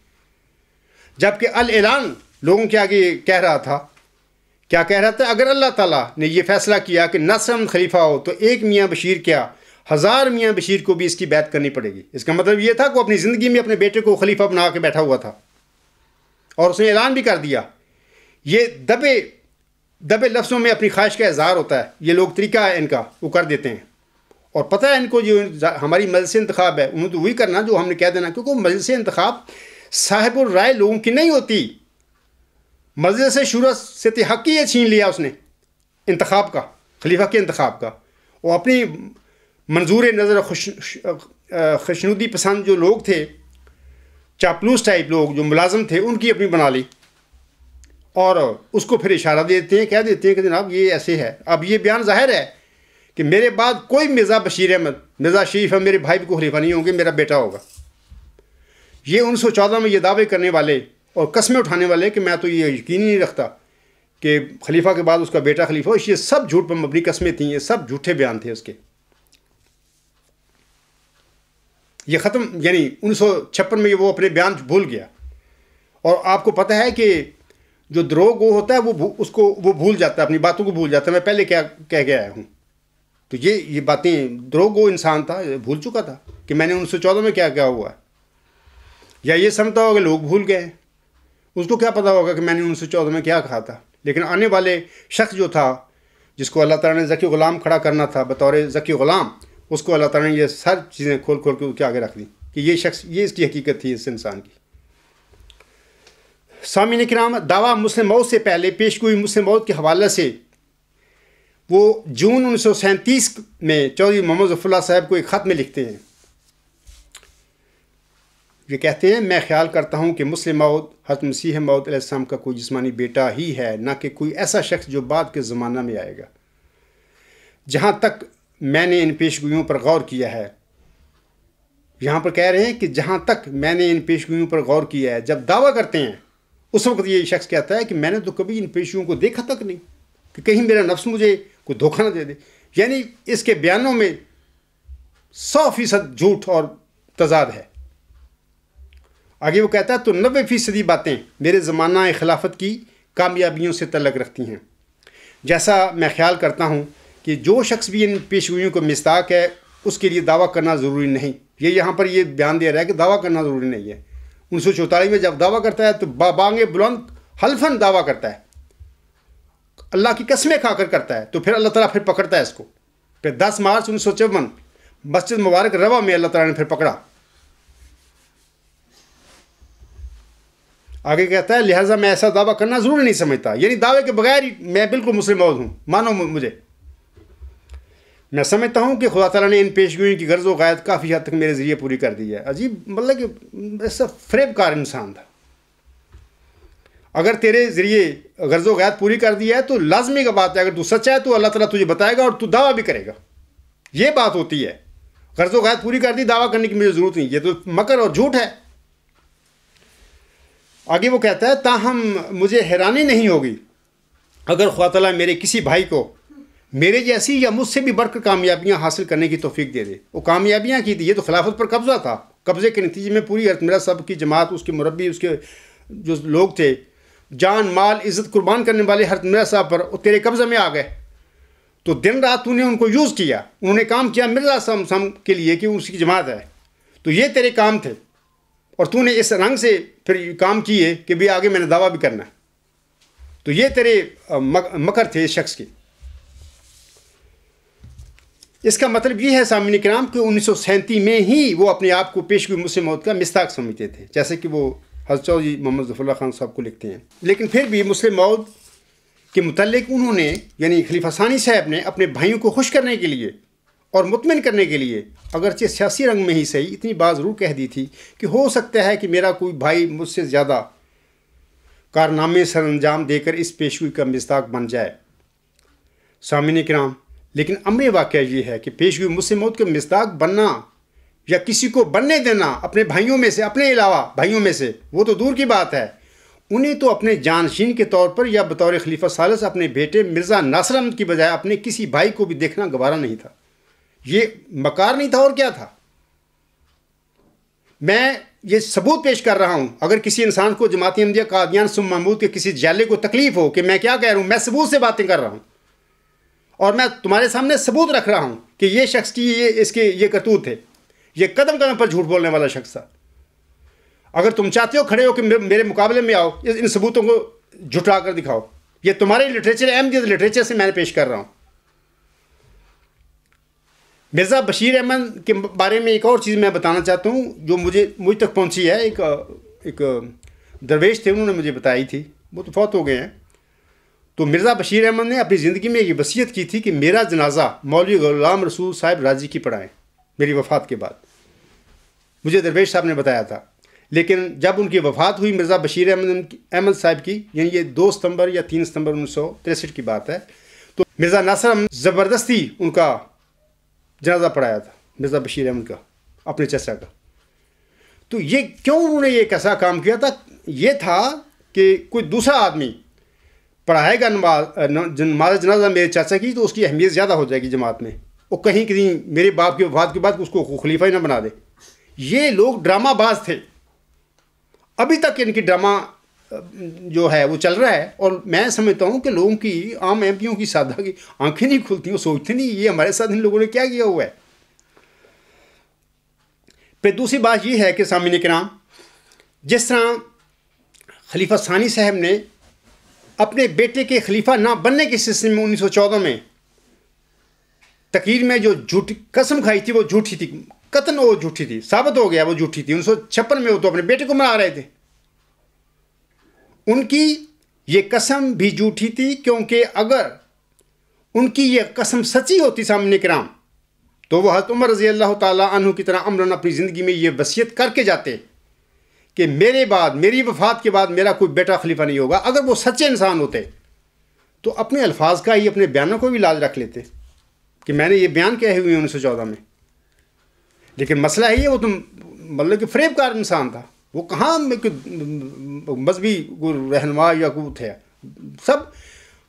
जबकि अल ऐलान लोगों के आगे कह रहा था क्या कह रहा था अगर अल्लाह ताला ने यह फैसला किया कि नसम खलीफा हो तो एक मियाँ बशीर क्या हज़ार मियाँ बशीर को भी इसकी बैत करनी पड़ेगी इसका मतलब ये था कि वो अपनी ज़िंदगी में अपने बेटे को खलीफा बना के बैठा हुआ था और उसने ऐलान भी कर दिया ये दबे दबे लफ्ज़ों में अपनी ख्वाहिश का इजहार होता है ये लोग तरीका है इनका वो कर देते हैं और पता है इनको जो हमारी मजलिस इंतखब है उन्हें तो वही करना जो हमने कह देना क्योंकि मजलिस इंतखब और राय लोगों की नहीं होती मजलिस शुरत से हक ही छीन लिया उसने इंतखब का खलीफा के इंतखब का वो अपनी मंजूर नज़र खुश खुशनुदी पसंद जो लोग थे चापलूस टाइप लोग जो मुलाजम थे उनकी अपनी बना ली और उसको फिर इशारा दे देते हैं कह देते हैं कि जनाब ये ऐसे है अब ये बयान जाहिर है कि मेरे बाद कोई मिर्ज़ा बशीर अहमद मिर्ज़ा शरीफ है मेरे भाई को खलीफा नहीं होंगे मेरा बेटा होगा ये उन्नीस सौ चौदह में ये दावे करने वाले और कस्में उठाने वाले कि मैं तो ये यकीन ही नहीं रखता कि खलीफा के बाद उसका बेटा खलीफा हो ये सब झूठ पर मबनी कस्में थी ये सब झूठे बयान थे उसके ये ख़त्म यानी उन्नीस में ये वो अपने बयान भूल गया और आपको पता है कि जो द्रोह वो होता है वो उसको वो भूल जाता है अपनी बातों को भूल जाता है मैं पहले क्या कह गया हूँ तो ये ये बातें द्रोह वो इंसान था भूल चुका था कि मैंने उन्नीस सौ चौदह में क्या क्या हुआ या ये समझता होगा लोग भूल गए उसको क्या पता होगा कि मैंने उन्नीस सौ चौदह में क्या कहा था लेकिन आने वाले शख्स जो था जिसको अल्लाह ताला ने जकी ग़ुलाम खड़ा करना था बतौर जकी ग़ुलाम उसको अल्लाह ताला ने ये सब चीज़ें खोल खोल के उसके आगे रख दी कि ये शख्स ये इसकी हकीकत थी इस इंसान की सामिन कराम दावा मुस्लिम मौत से पहले पेश गोई मुस्लिम मौत के हवाले से वो जून उन्नीस में चौधरी मोहम्मद जफुल्ला साहब को एक ख़त में लिखते हैं ये कहते हैं मैं ख्याल करता हूँ कि मुस्लिम मौद हज मसीह मौदम का कोई जिसमानी बेटा ही है ना कि कोई ऐसा शख्स जो बाद के ज़माना में आएगा जहाँ तक मैंने इन पेशगोइयों पर गौर किया है यहाँ पर कह रहे हैं कि जहाँ तक मैंने इन पेशगोइयों पर गौर किया है जब दावा करते हैं उस वक्त ये शख्स कहता है कि मैंने तो कभी इन पेशियों को देखा तक नहीं कि कहीं मेरा नफ्स मुझे को धोखा ना दे दे यानी इसके बयानों में सौ फीसद झूठ और तजाद है आगे वो कहता है तो नबे फीसदी बातें मेरे ज़माना खिलाफत की कामयाबियों से तलग रखती हैं जैसा मैं ख्याल करता हूँ कि जो शख्स भी इन पेशगोइयों को मिस्ताक है उसके लिए दावा करना ज़रूरी नहीं ये यहाँ पर ये बयान दे रहा है कि दावा करना ज़रूरी नहीं है उन्नीस सौ चौतालीस में जब दावा करता है तो बाबांग बुलंद हल्फन दावा करता है अल्लाह की कस्में खाकर करता है तो फिर अल्लाह ताला फिर पकड़ता है इसको फिर 10 मार्च उन्नीस सौ चौवन मस्जिद मुबारक रवा में अल्लाह ताला ने फिर पकड़ा आगे कहता है लिहाजा मैं ऐसा दावा करना ज़रूर नहीं समझता यानी दावे के बगैर ही मैं बिल्कुल मुस्लिम मौत हूँ मानो मुझे मैं समझता हूँ कि खुदा तला ने इन पेशगोई की गर्ज वायद काफ़ी हद तक मेरे ज़रिए पूरी कर दी है अजीब मतलब कि ऐसा फ्रेबकार इंसान था अगर तेरे ज़रिए गर्ज़ो वैत पूरी कर दी है तो लाजमी का बात है अगर तू सच्चा है तो अल्लाह ताला तुझे बताएगा और तू दावा भी करेगा ये बात होती है गर्ज़ो वैत पूरी कर दी दावा करने की मुझे ज़रूरत नहीं ये तो मकर और झूठ है आगे वो कहता है ताहम मुझे हैरानी नहीं होगी अगर खुआ तला मेरे किसी भाई को मेरे जैसी या मुझसे भी बढ़कर कामयाबियाँ हासिल करने की तोफीक़ दे दे वो कामयाबियाँ की थी ये तो खिलाफत पर कब्ज़ा था कब्ज़े के नतीजे में पूरी अर्थ मेरा सब की जमात उसके मुरबी उसके जो लोग थे जान माल इज़्ज़त कुर्बान करने वाले हर मिर्जा साहब पर तेरे कब्ज़े में आ गए तो दिन रात तूने उनको यूज़ किया उन्होंने काम किया मिर्जा साहब के लिए कि उसकी जमात है तो ये तेरे काम थे और तूने इस रंग से फिर काम किए कि भी आगे मैंने दावा भी करना तो ये तेरे मकर थे इस शख्स के इसका मतलब ये है सामिन कराम कि उन्नीस में ही वो अपने आप को पेश हुई मुस्लिम मौत का मिस्ताक समझते थे जैसे कि वो हज जी मोहम्मद जफरल्ला खान साहब को लिखते हैं लेकिन फिर भी मुस्लिम मौद के मतलब उन्होंने यानी खलीफा सानी साहब ने अपने भाइयों को खुश करने के लिए और मुतमिन करने के लिए अगरचे सियासी रंग में ही सही इतनी बात ज़रूर कह दी थी कि हो सकता है कि मेरा कोई भाई मुझसे ज़्यादा कारनामे सर अंजाम देकर इस पेशगोई का मजाक बन जाए सामिन कराम लेकिन अमर वाक़ ये है कि पेशगोई मुस्लिम मौत का मजाक बनना या किसी को बनने देना अपने भाइयों में से अपने अलावा भाइयों में से वो तो दूर की बात है उन्हें तो अपने जानशीन के तौर पर या बतौर खलीफा सालस अपने बेटे मिर्ज़ा नासर अहमद की बजाय अपने किसी भाई को भी देखना गवारा नहीं था ये मकार नहीं था और क्या था मैं ये सबूत पेश कर रहा हूँ अगर किसी इंसान को जमाती अहमदिया कादियान सुम महमूद के किसी जाले को तकलीफ़ हो कि मैं क्या कह रहा हूँ मैं सबूत से बातें कर रहा हूँ और मैं तुम्हारे सामने सबूत रख रहा हूँ कि ये शख्स की ये इसके ये करतूत थे ये कदम कदम पर झूठ बोलने वाला शख्स था अगर तुम चाहते हो खड़े हो कि मेरे मुकाबले में आओ इन सबूतों को जुटा कर दिखाओ ये तुम्हारे लिटरेचर अहम लिटरेचर से मैंने पेश कर रहा हूँ मिर्ज़ा बशीर अहमद के बारे में एक और चीज़ मैं बताना चाहता हूँ जो मुझे मुझ तक पहुँची है एक एक दरवेश थे उन्होंने मुझे बताई थी वो तो फौत हो गए हैं तो मिर्ज़ा बशीर अहमद ने अपनी ज़िंदगी में ये वसीयत की थी कि मेरा जनाजा मौलवी गुलाम रसूल साहिब राजी की पढ़ाएं मेरी वफ़ात के बाद मुझे दरवेश साहब ने बताया था लेकिन जब उनकी वफात हुई मिर्ज़ा बशीर अहमद अहमद साहब की यानी ये दो सितंबर या तीन सितंबर उन्नीस की बात है तो मिर्ज़ा नासर ज़बरदस्ती उनका जनाजा पढ़ाया था मिर्ज़ा बशीर अहमद का अपने चचा का तो ये क्यों उन्होंने ये कैसा काम किया था ये था कि कोई दूसरा आदमी पढ़ाएगा नमाज नमाज जनाजा मेरे चाचा की तो उसकी अहमियत ज़्यादा हो जाएगी जमात में और कहीं कहीं मेरे बाप की वफात के बाद उसको खलीफा ही ना बना दे ये लोग ड्रामाबाज थे अभी तक इनकी ड्रामा जो है वो चल रहा है और मैं समझता हूँ कि लोगों की आम एम की साधा की आंखें नहीं खुलती वो सोचते नहीं ये हमारे साथ इन लोगों ने क्या किया हुआ है फिर दूसरी बात यह है कि के नाम जिस तरह खलीफा सानी साहब ने अपने बेटे के खलीफा ना बनने के सिलसिले में 1914 में तकीर में जो झूठी कसम खाई थी वो झूठी थी कतन वो झूठी थी साबित हो गया वो झूठी थी उन्नीस में वो तो अपने बेटे को मना रहे थे उनकी ये कसम भी झूठी थी क्योंकि अगर उनकी ये कसम सच्ची होती सामने के राम तो वह हज़रत उमर रज़ी अल्लाह तु की तरह अमरन अपनी ज़िंदगी में ये वसीयत करके जाते कि मेरे बाद मेरी वफात के बाद मेरा कोई बेटा खलीफा नहीं होगा अगर वो सच्चे इंसान होते तो अपने अल्फाज का ही अपने बयानों को भी लाज रख लेते कि मैंने ये बयान कहे हुए हुए उन्नीस सौ चौदह में लेकिन मसला ही है वो तो मतलब कि फरेबकार इंसान था वो कहाँ मजहबी रहनमा या को थे सब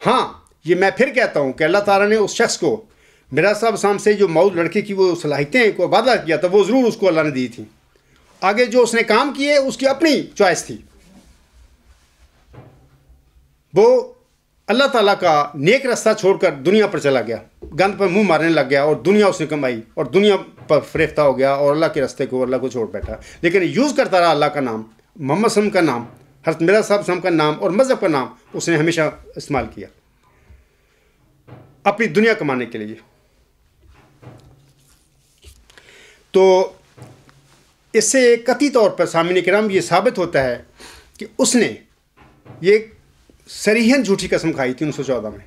हाँ ये मैं फिर कहता हूँ कि अल्लाह ताला ने उस शख्स को मेरा साहब शाम से जो मऊ लड़के की वो सलाहितें को वादा किया था वो ज़रूर उसको अल्लाह ने दी थी आगे जो उसने काम किए उसकी अपनी चॉइस थी वो अल्लाह ताला का नेक रास्ता छोड़कर दुनिया पर चला गया गंद पर मुंह मारने लग गया और दुनिया उसने कमाई और दुनिया फरेफ्ता हो गया और अल्लाह के रस्ते को अल्लाह को छोड़ बैठा लेकिन यूज़ करता रहा अल्लाह का नाम मोहम्मद सम का नाम हर मिला साहब सम का नाम और मज़हब का नाम उसने हमेशा इस्तेमाल किया अपनी दुनिया कमाने के लिए तो इससे कति तौर पर सामिन कराम ये साबित होता है कि उसने ये सरीहन झूठी कसम खाई थी उन्नीस में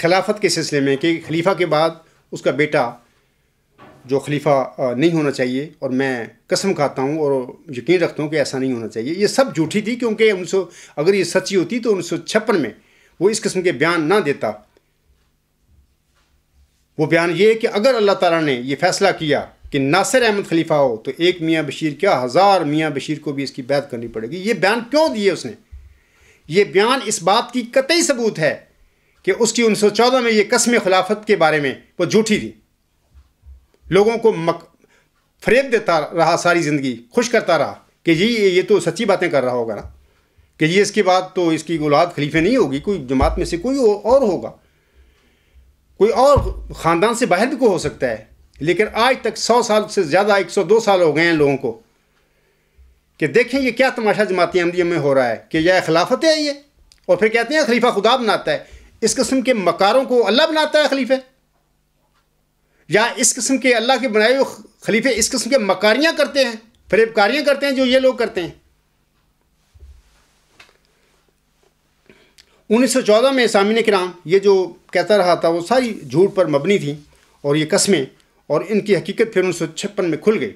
खिलाफत के सिलसिले में कि खलीफा के बाद उसका बेटा जो खलीफा नहीं होना चाहिए और मैं कसम खाता हूँ और यकीन रखता हूँ कि ऐसा नहीं होना चाहिए ये सब झूठी थी क्योंकि उन्नीस अगर ये सच्ची होती तो उन्नीस में वो इस किस्म के बयान ना देता वो बयान ये कि अगर अल्लाह ताला ने ये फैसला किया कि नासिर अहमद खलीफा हो तो एक मियाँ बशीर क्या हज़ार मियाँ बशीर को भी इसकी बैत करनी पड़ेगी ये बयान क्यों दिए उसने ये बयान इस बात की कतई सबूत है कि उसकी 1914 में ये कस्म खिलाफत के बारे में वो झूठी थी लोगों को मक फरेब देता रहा सारी ज़िंदगी खुश करता रहा कि जी ये तो सच्ची बातें कर रहा होगा ना कि जी इसके बाद तो इसकी औलाद खलीफे नहीं होगी कोई जमात में से कोई और होगा कोई और ख़ानदान से बाहर भी कोई हो सकता है लेकिन आज तक सौ साल से ज़्यादा एक सौ दो साल हो गए हैं लोगों को कि देखें ये क्या तमाशा जमाती अमलिया में हो रहा है कि यह खिलाफत है ये और फिर कहते हैं खलीफा खुदा बनाता है इस किस्म के मकारों को अल्लाह बनाता है खलीफे या इस किस्म के अल्लाह के बनाए हुए खलीफे इस किस्म के मकारियां करते हैं फरेबकारियां करते हैं जो ये लोग करते हैं 1914 में सामिन कराम ये जो कहता रहा था वो सारी झूठ पर मबनी थी और ये कस्में और इनकी हकीकत फिर उन्नीस में खुल गई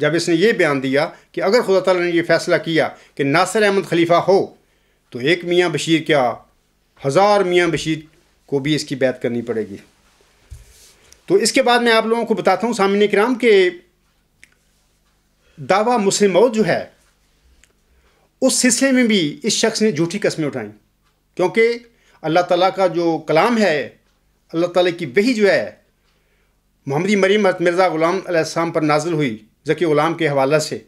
जब इसने ये बयान दिया कि अगर खुदा तला ने यह फ़ैसला किया कि नासिर अहमद खलीफा हो तो एक मियाँ बशीर क्या हज़ार मियाँ बशीर को भी इसकी बैत करनी पड़ेगी तो इसके बाद मैं आप लोगों को बताता हूँ सामने कराम के दावा मुस्लिम मौत जो है उस सिलसिले में भी इस शख्स ने झूठी कस्में उठाई क्योंकि अल्लाह ताला का जो कलाम है अल्लाह ताला की वही जो है मोहम्मदी मरीम मिर्ज़ा ग़ुलाम पर नाजिल हुई ज़की ग़ुलाम के हवाले से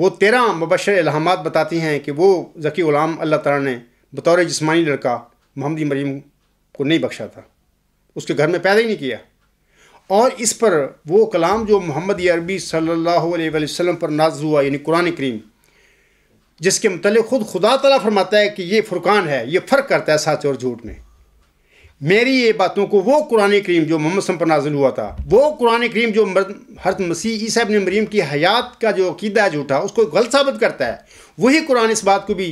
वो तेरह मुबशर इलाहामात बताती हैं कि वो ज़की ग़ुलाम अल्लाह ताला ने बतौर जिस्मानी लड़का मोहम्मदी मरीम को नहीं बख्शा था उसके घर में पैदा ही नहीं किया और इस पर वो कलाम जो मोहम्मद अरबी सल्लल्लाहु अलैहि वसल्लम पर नाज हुआ यानी कुरान करीम जिसके मतलब खुद खुदा तला फरमाता है कि ये फुरकान है ये फ़र्क करता है सच और झूठ में मेरी ये बातों को वो कुरान करीम जो मोहम्मद पर नाजिल हुआ था वो कुरान करीम जो हरत मसीह ईसा ने मरीम की हयात का जो अकीदा है झूठा उसको गलत साबित करता है वही कुरान इस बात को भी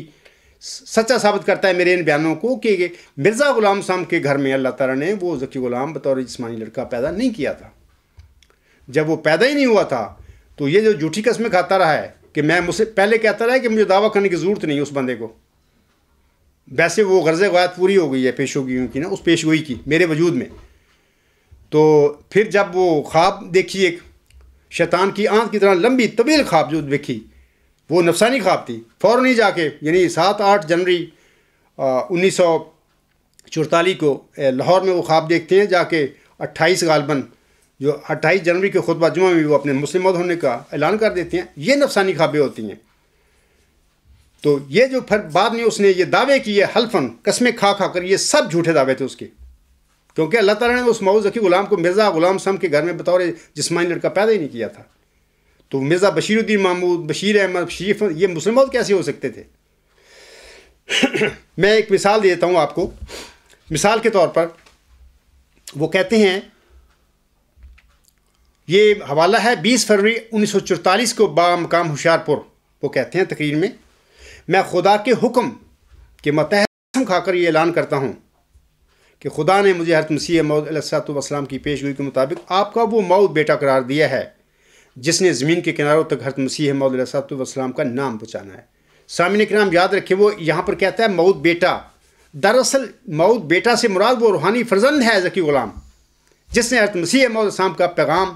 सच्चा साबित करता है मेरे इन बयानों को कि मिर्ज़ा ग़ुलाम साहब के घर में अल्लाह तारा ने वो ज़की ग़ुलाम बतौर जिसमानी लड़का पैदा नहीं किया था जब वो पैदा ही नहीं हुआ था तो ये जो झूठी कस्में खाता रहा है कि मैं मुझसे पहले कहता रहा है कि मुझे दावा करने की ज़रूरत नहीं उस बंदे को वैसे वो गर्ज़ गायत पूरी हो गई है पेशोगियों की ना उस पेशगोई की मेरे वजूद में तो फिर जब वो ख्वाब देखी एक शैतान की आंख की तरह लंबी तवील ख्वाब जो देखी वो नफसानी ख्वाब थी फ़ौर ही जाके यानी सात आठ जनवरी उन्नीस सौ को लाहौर में वो ख्वाब देखते हैं जाके अट्ठाईस गालबन जो अट्ठाईस जनवरी के खुतबा जुमा में वो अपने मुस्लिम होने का ऐलान कर देते हैं ये नफसानी ख्वाबें होती हैं तो ये जो फिर बाद में उसने ये दावे किए हल्फन कस्में खा खा कर ये सब झूठे दावे थे उसके क्योंकि अल्लाह ताला ने उस मऊ जकी ग़ुलाम को मिर्ज़ा ग़ुलाम सम के घर में बतौर जिसमानी लड़का पैदा ही नहीं किया था तो मिर्ज़ा बशीरुद्दीन महमूद बशीर अहमद शरीफ ये मुस्लिम कैसे हो सकते थे मैं एक मिसाल देता हूँ आपको मिसाल के तौर पर वो कहते हैं ये हवाला है 20 फरवरी 1944 को बाम होशियारपुर वो कहते हैं तकरीर में मैं खुदा के हुक्म के मतहम खाकर ये ऐलान करता हूँ कि खुदा ने मुझे हरत मसीह मौद सलाम की पेशगोई के मुताबिक आपका वो मऊद बेटा करार दिया है जिसने ज़मीन के किनारों तक हरत मसीह मौलाना का नाम पहुँचाना है सामिन के नाम याद रखें वो यहाँ पर कहता है मऊद बेटा दरअसल मऊद बेटा से मुराद वो रूहानी फर्जंद है जकी ग़ुलाम जिसने हरत मसीह मौलाम का पैगाम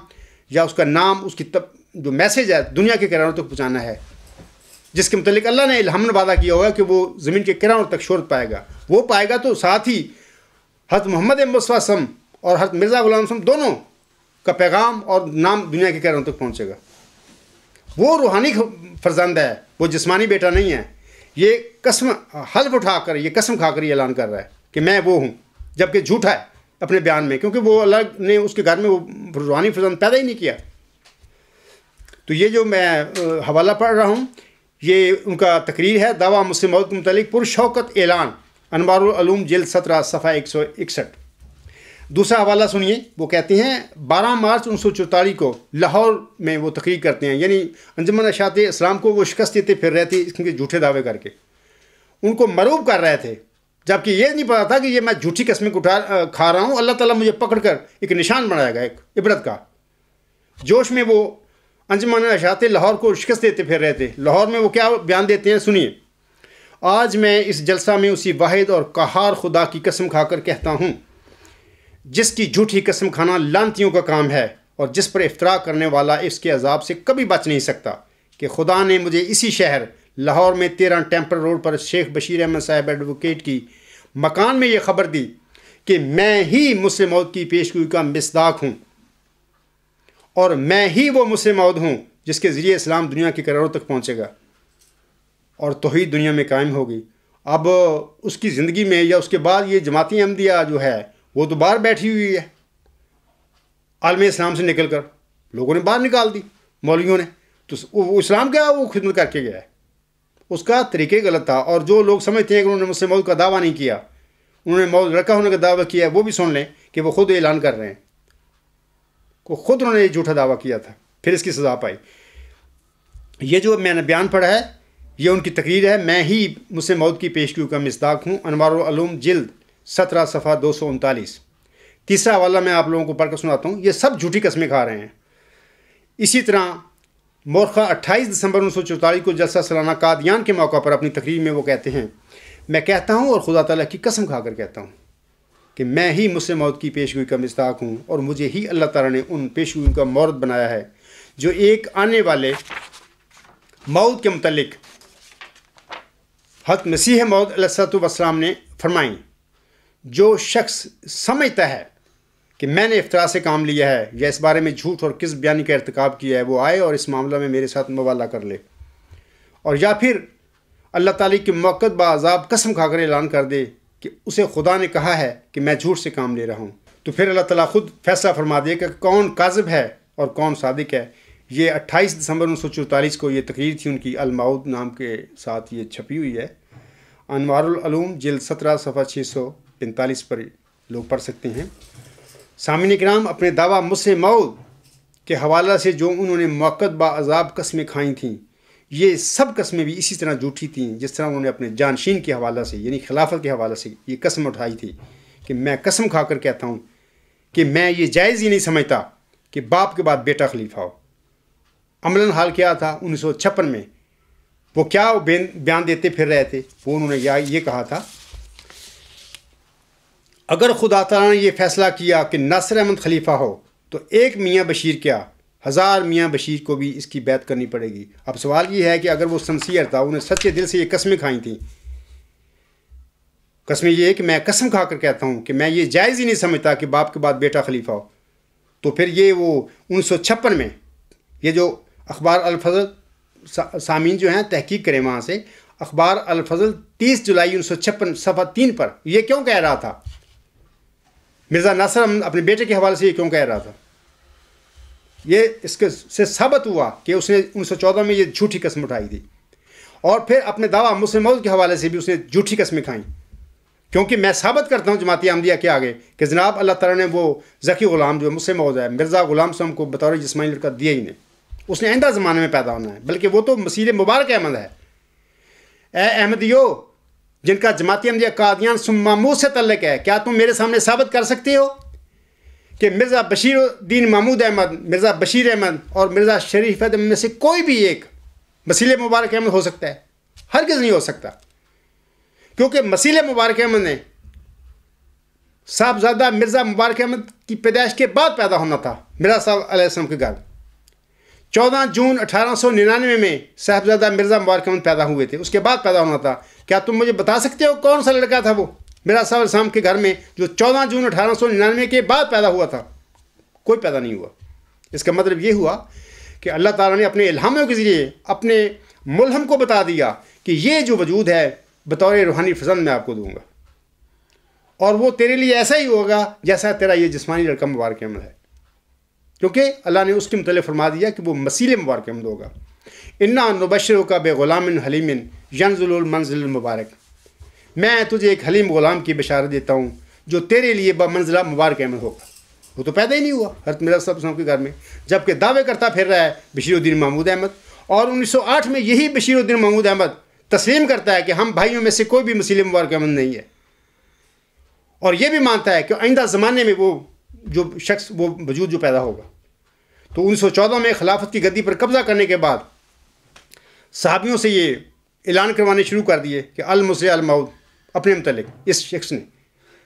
या उसका नाम उसकी तब जो मैसेज है दुनिया के किनारों तक पहुँचाना है जिसके मतलब अल्लाह ने इल्हमन वादा किया होगा कि वो ज़मीन के किनारों तक शोर पाएगा वो पाएगा तो साथ ही हरत मोहम्मद मुस्तम और हरत मिर्ज़ा गुलाम दोनों का पैगाम और नाम दुनिया के कैरों तक तो पहुँचेगा वो रूहानी फर्जंद है वो जिस्मानी बेटा नहीं है ये कसम हल्फ उठाकर ये कसम खाकर ये ऐलान कर रहा है कि मैं वो हूँ जबकि झूठा है अपने बयान में क्योंकि वो अल्लाह ने उसके घर में वो रूहानी फर्जंद पैदा ही नहीं किया तो ये जो मैं हवाला पढ़ रहा हूँ ये उनका तकरीर है दावा मुस्लिम के मतलब पुरशौकत ऐलान अनबारूम जेल सत्रह सफ़ा एक सौ इकसठ दूसरा हवाला सुनिए वो कहती हैं 12 मार्च उन्नीस को लाहौर में वो तकरीर करते हैं यानी अंजमन अशात इस्लाम को वो शिकस्त देते फिर रहे थे इसके झूठे दावे करके उनको मरूब कर रहे थे जबकि ये नहीं पता था कि ये मैं झूठी कस्में उठा खा रहा हूँ अल्लाह ताला मुझे पकड़ कर एक निशान बनाएगा एक इबरत का जोश में वो अंजमन अशात लाहौर को शिकस्त देते फिर रहे थे लाहौर में वो क्या बयान देते हैं सुनिए आज मैं इस जलसा में उसी वाहिद और कहार खुदा की कस्म खाकर कहता हूँ जिसकी झूठी कसम खाना लानतियों का काम है और जिस पर इफ्तरा करने वाला इसके अजाब से कभी बच नहीं सकता कि खुदा ने मुझे इसी शहर लाहौर में तेरह टेम्पर रोड पर शेख बशीर अहमद साहब एडवोकेट की मकान में यह खबर दी कि मैं ही मुस्लिम मौत की पेशगोई का मिसदाक हूँ और मैं ही वो मुस्लिम मौद हूँ जिसके ज़रिए इस्लाम दुनिया की करारों तक पहुँचेगा और तो ही दुनिया में कायम होगी अब उसकी ज़िंदगी में या उसके बाद ये जमाती अहमदिया जो है वो तो बाहर बैठी हुई है आलम इस्लाम से निकल कर लोगों ने बाहर निकाल दी मौलियों ने तो वो इस्लाम क्या वो खिदमत करके गया है उसका तरीके गलत था और जो लोग समझते हैं कि उन्होंने मुझसे मौत का दावा नहीं किया उन्होंने मौत रखा होने का दावा किया वो भी सुन लें कि वो खुद ऐलान कर रहे हैं को खुद उन्होंने ये झूठा दावा किया था फिर इसकी सज़ा पाई ये जो मैंने बयान पढ़ा है ये उनकी तकरीर है मैं ही मुझसे मौत की पेशगी का मजदाक हूँ अनवारूम जल्द सत्रह सफ़ा दो सौ उनतालीस तीसरा वाला मैं आप लोगों को पढ़कर सुनाता हूँ ये सब झूठी कस्में खा रहे हैं इसी तरह मोरखा 28 दिसंबर उन्नीस को जलसा सालाना कादियान के मौका पर अपनी तकरीर में वो कहते हैं मैं कहता हूँ और खुदा तला की कसम खाकर कहता हूँ कि मैं ही मुस्लिम मौत की पेशगोई का मस्ताक हूँ और मुझे ही अल्लाह तला ने उन पेशगोई का मौत बनाया है जो एक आने वाले मौत के मतलब हत मसीह मौत सतुवसलाम ने फरमाई जो शख्स समझता है कि मैंने इफ्तरा से काम लिया है या इस बारे में झूठ और किस बयानी का irtikab किया है वो आए और इस मामला में मेरे साथ मवाला कर ले और या फिर अल्लाह ताली के मौक़द बाज़ाब कसम खाकर ऐलान कर दे कि उसे खुदा ने कहा है कि मैं झूठ से काम ले रहा हूँ तो फिर अल्लाह तला ख़ुद फैसला फरमा दिया कि कौन काजब है और कौन सादिक है ये 28 दिसंबर उन्नीस को ये तकरीर थी उनकी अलमाउद नाम के साथ ये छपी हुई है अनवारूम जल्द सत्रह सफ़ा छः सौ पैंतालीस पर लोग पढ़ सकते हैं सामिन कराम अपने दावा मुस मऊद के हवाला से जो उन्होंने मौक़द बाजाब कस्में खाई थीं ये सब कस्में भी इसी तरह जूठी थीं जिस तरह उन्होंने अपने जानशीन के हवाले से यानी खिलाफत के हवाले से ये कसम उठाई थी कि मैं कसम खा कर कहता हूँ कि मैं ये जायज़ ही नहीं समझता कि बाप के बाद बेटा खलीफा हो अमला हाल क्या था उन्नीस में वो क्या बयान देते फिर रहे थे वो उन्होंने या ये कहा था अगर खुदा तला ने यह फैसला किया कि नासिर अहमद खलीफा हो तो एक मियाँ बशीर क्या हज़ार मियाँ बशीर को भी इसकी बैत करनी पड़ेगी अब सवाल ये है कि अगर वो सनसियर था उन्हें सच्चे दिल से ये कस्में खाई थी कस्में ये है कि मैं कसम खा कर कहता हूँ कि मैं ये जायज़ ही नहीं समझता कि बाप के बाद बेटा खलीफा हो तो फिर ये वो उन्नीस सौ छप्पन में ये जो अखबार अलफजल सा, सामीन जो हैं तहकीक करें वहाँ से अखबार अलफजल तीस जुलाई उन्नीस सौ छप्पन सफ़ा तीन पर यह क्यों कह रहा था मिर्ज़ा नासर अपने बेटे के हवाले से ये क्यों कह रहा था ये इसके से साबित हुआ कि उसने चौदह में ये झूठी कस्म उठाई थी और फिर अपने दावा मुस्लिम मौज के हवाले से भी उसने झूठी कस्में खाई क्योंकि मैं साबित करता हूँ जमाती आमदिया के आगे कि जनाब अल्लाह तला ने वो जखी ग़ुलाम जो मुस्लिम मौज है मिर्ज़ा ग़ुलाम सम को बतौर जिसमानी लड़का दिया ही नहीं उसने आइंदा ज़माने में पैदा होना है बल्कि वो तो मसीर मुबारक अहमद है ए अहमदियो जिनका जमाती अमदिया कादियान मामूद से तल्लक है क्या तुम मेरे सामने साबित कर सकते हो कि मिर्ज़ा बशीरुद्दीन महमूद अहमद मिर्ज़ा बशीर अहमद और मिर्ज़ा शरीफ अहमद में से कोई भी एक मसील मुबारक अहमद हो सकता है हर किस नहीं हो सकता क्योंकि मसील मुबारक अहमद ने साहबजादा मिर्ज़ा मुबारक अहमद की पैदाइश के बाद पैदा होना था मिर्ज़ा साहब के घर 14 जून 1899 में साहबजादा मिर्ज़ा मुबारकमंद पैदा हुए थे उसके बाद पैदा होना था क्या तुम मुझे बता सकते हो कौन सा लड़का था वो मेरा सवाल शाम के घर में जो 14 जून 1899 के बाद पैदा हुआ था कोई पैदा नहीं हुआ इसका मतलब ये हुआ कि अल्लाह ताला ने अपने इल्हामों के ज़रिए अपने मुलहम को बता दिया कि ये जो वजूद है बतौर रूहानी फजन मैं आपको दूंगा और वो तेरे लिए ऐसा ही होगा जैसा तेरा ये जिसमानी लड़का मुबारक अमल है क्योंकि अल्लाह ने उसके मतलब फरमा दिया कि वो मसील मुबारक हम होगा इन्ना नबशर का बेगुलामिन हलीमिन यंजुलमंजिल मुबारक मैं तुझे एक हलीम ग़ुलाम की बशारत देता हूँ जो तेरे लिए बमंजिला मुबारक अहमद होगा वो तो पैदा ही नहीं हुआ हरत मिला सब के घर में जबकि दावे करता फिर रहा है बशीरुद्दीन महमूद अहमद और 1908 में यही बशीरुद्दीन महमूद अहमद तस्लीम करता है कि हम भाइयों में से कोई भी मसील मुबारक अहमद नहीं है और ये भी मानता है कि आइंदा ज़माने में वो जो शख्स वो वजूद जो पैदा होगा तो उन्नीस में खिलाफत की गद्दी पर कब्जा करने के बाद सहाबियों से ये ऐलान करवाने शुरू कर दिए कि अलमसे अलमऊद अपने मतलब इस शख्स ने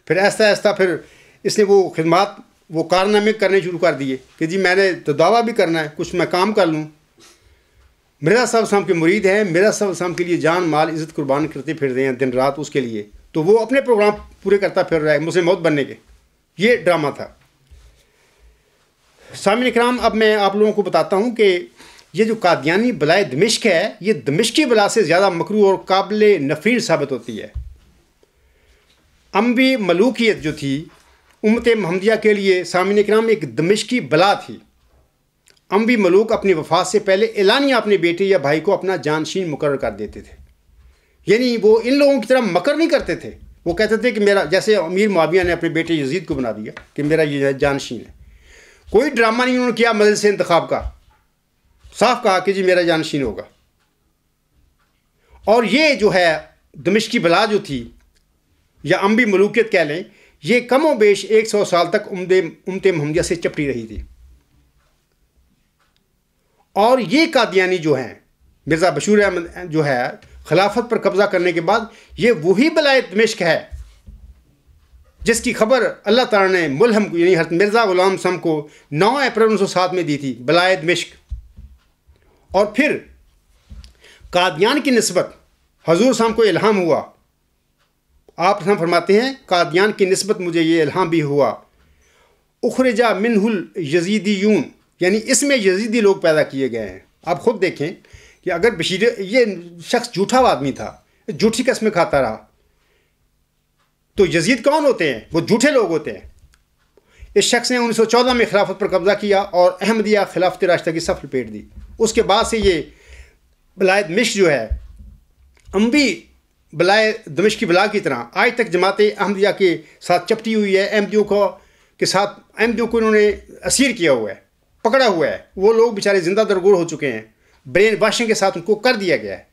फिर ऐसा ऐसा फिर इसने वो खदमात वो कारनामे करने शुरू कर दिए कि जी मैंने तो दावा भी करना है कुछ मैं काम कर लूँ मिर्जा साहब साहब के मुरीद हैं मिर्जा साहब साहब के लिए जान माल इज़्ज़त कुर्बान करते फिर रहे हैं दिन रात उसके लिए तो वो अपने प्रोग्राम पूरे करता फिर रहा है मुझे मौत बनने के ये ड्रामा था सामिन कराम अब मैं आप लोगों को बताता हूँ कि ये जो कादियानी बलाए दमिश्क है ये दमिश्की बला से ज़्यादा मकरू और काबिल नफीर साबित होती है अम्बी मलूकियत जो थी उमत महमदिया के लिए सामिन इकराम एक दमिश्की बला थी अम्बी मलूक अपनी वफात से पहले एलानिया अपने बेटे या भाई को अपना जानशीन मुकर कर देते थे यानी वो इन लोगों की तरह मकर नहीं करते थे वो कहते थे कि मेरा जैसे अमीर माविया ने अपने बेटे यजीद को बना दिया कि मेरा ये जानशीन है कोई ड्रामा नहीं उन्होंने किया मजल से इंतखब का साफ कहा कि जी मेरा जानशीन होगा और ये जो है दमिश की बला जो थी या अम्बी मलूकियत कह लें ये कमो बेश एक सौ साल तक उमदे उमते मोहम्मदिया से चपटी रही थी और ये कादियानी जो हैं मिर्ज़ा बशूर अहमद जो है खिलाफत पर कब्ज़ा करने के बाद ये वही बलाए दमिश्क है जिसकी खबर अल्लाह तारा ने मुलहम को यानी हजरत मिर्ज़ा ग़ुलाम सम को 9 अप्रैल उन्नीस में दी थी बलायद मिश्क और फिर कादियान की नस्बत हजूर साहब को इल्हाम हुआ आप हम फरमाते हैं कादियान की नस्बत मुझे ये इल्हाम भी हुआ उखरजा मिनहुल यजीदी यून यानी इसमें यजीदी लोग पैदा किए गए हैं आप खुद देखें कि अगर बशीर ये शख्स झूठा आदमी था झूठी कस्में खाता रहा तो यजीद कौन होते हैं वो झूठे लोग होते हैं इस शख्स ने 1914 में खिलाफत पर कब्जा किया और अहमदिया खिलाफत रास्ता की सफल पेट दी उसके बाद से ये बलायत मिश जो है अम्बी बलाय दमिश की बला की तरह आज तक जमात अहमदिया के साथ चपटी हुई है अहमदियों को के साथ अहमदियों को इन्होंने असीर किया हुआ है पकड़ा हुआ है वो लोग बेचारे ज़िंदा दरगोर हो चुके हैं ब्रेन वाशिंग के साथ उनको कर दिया गया है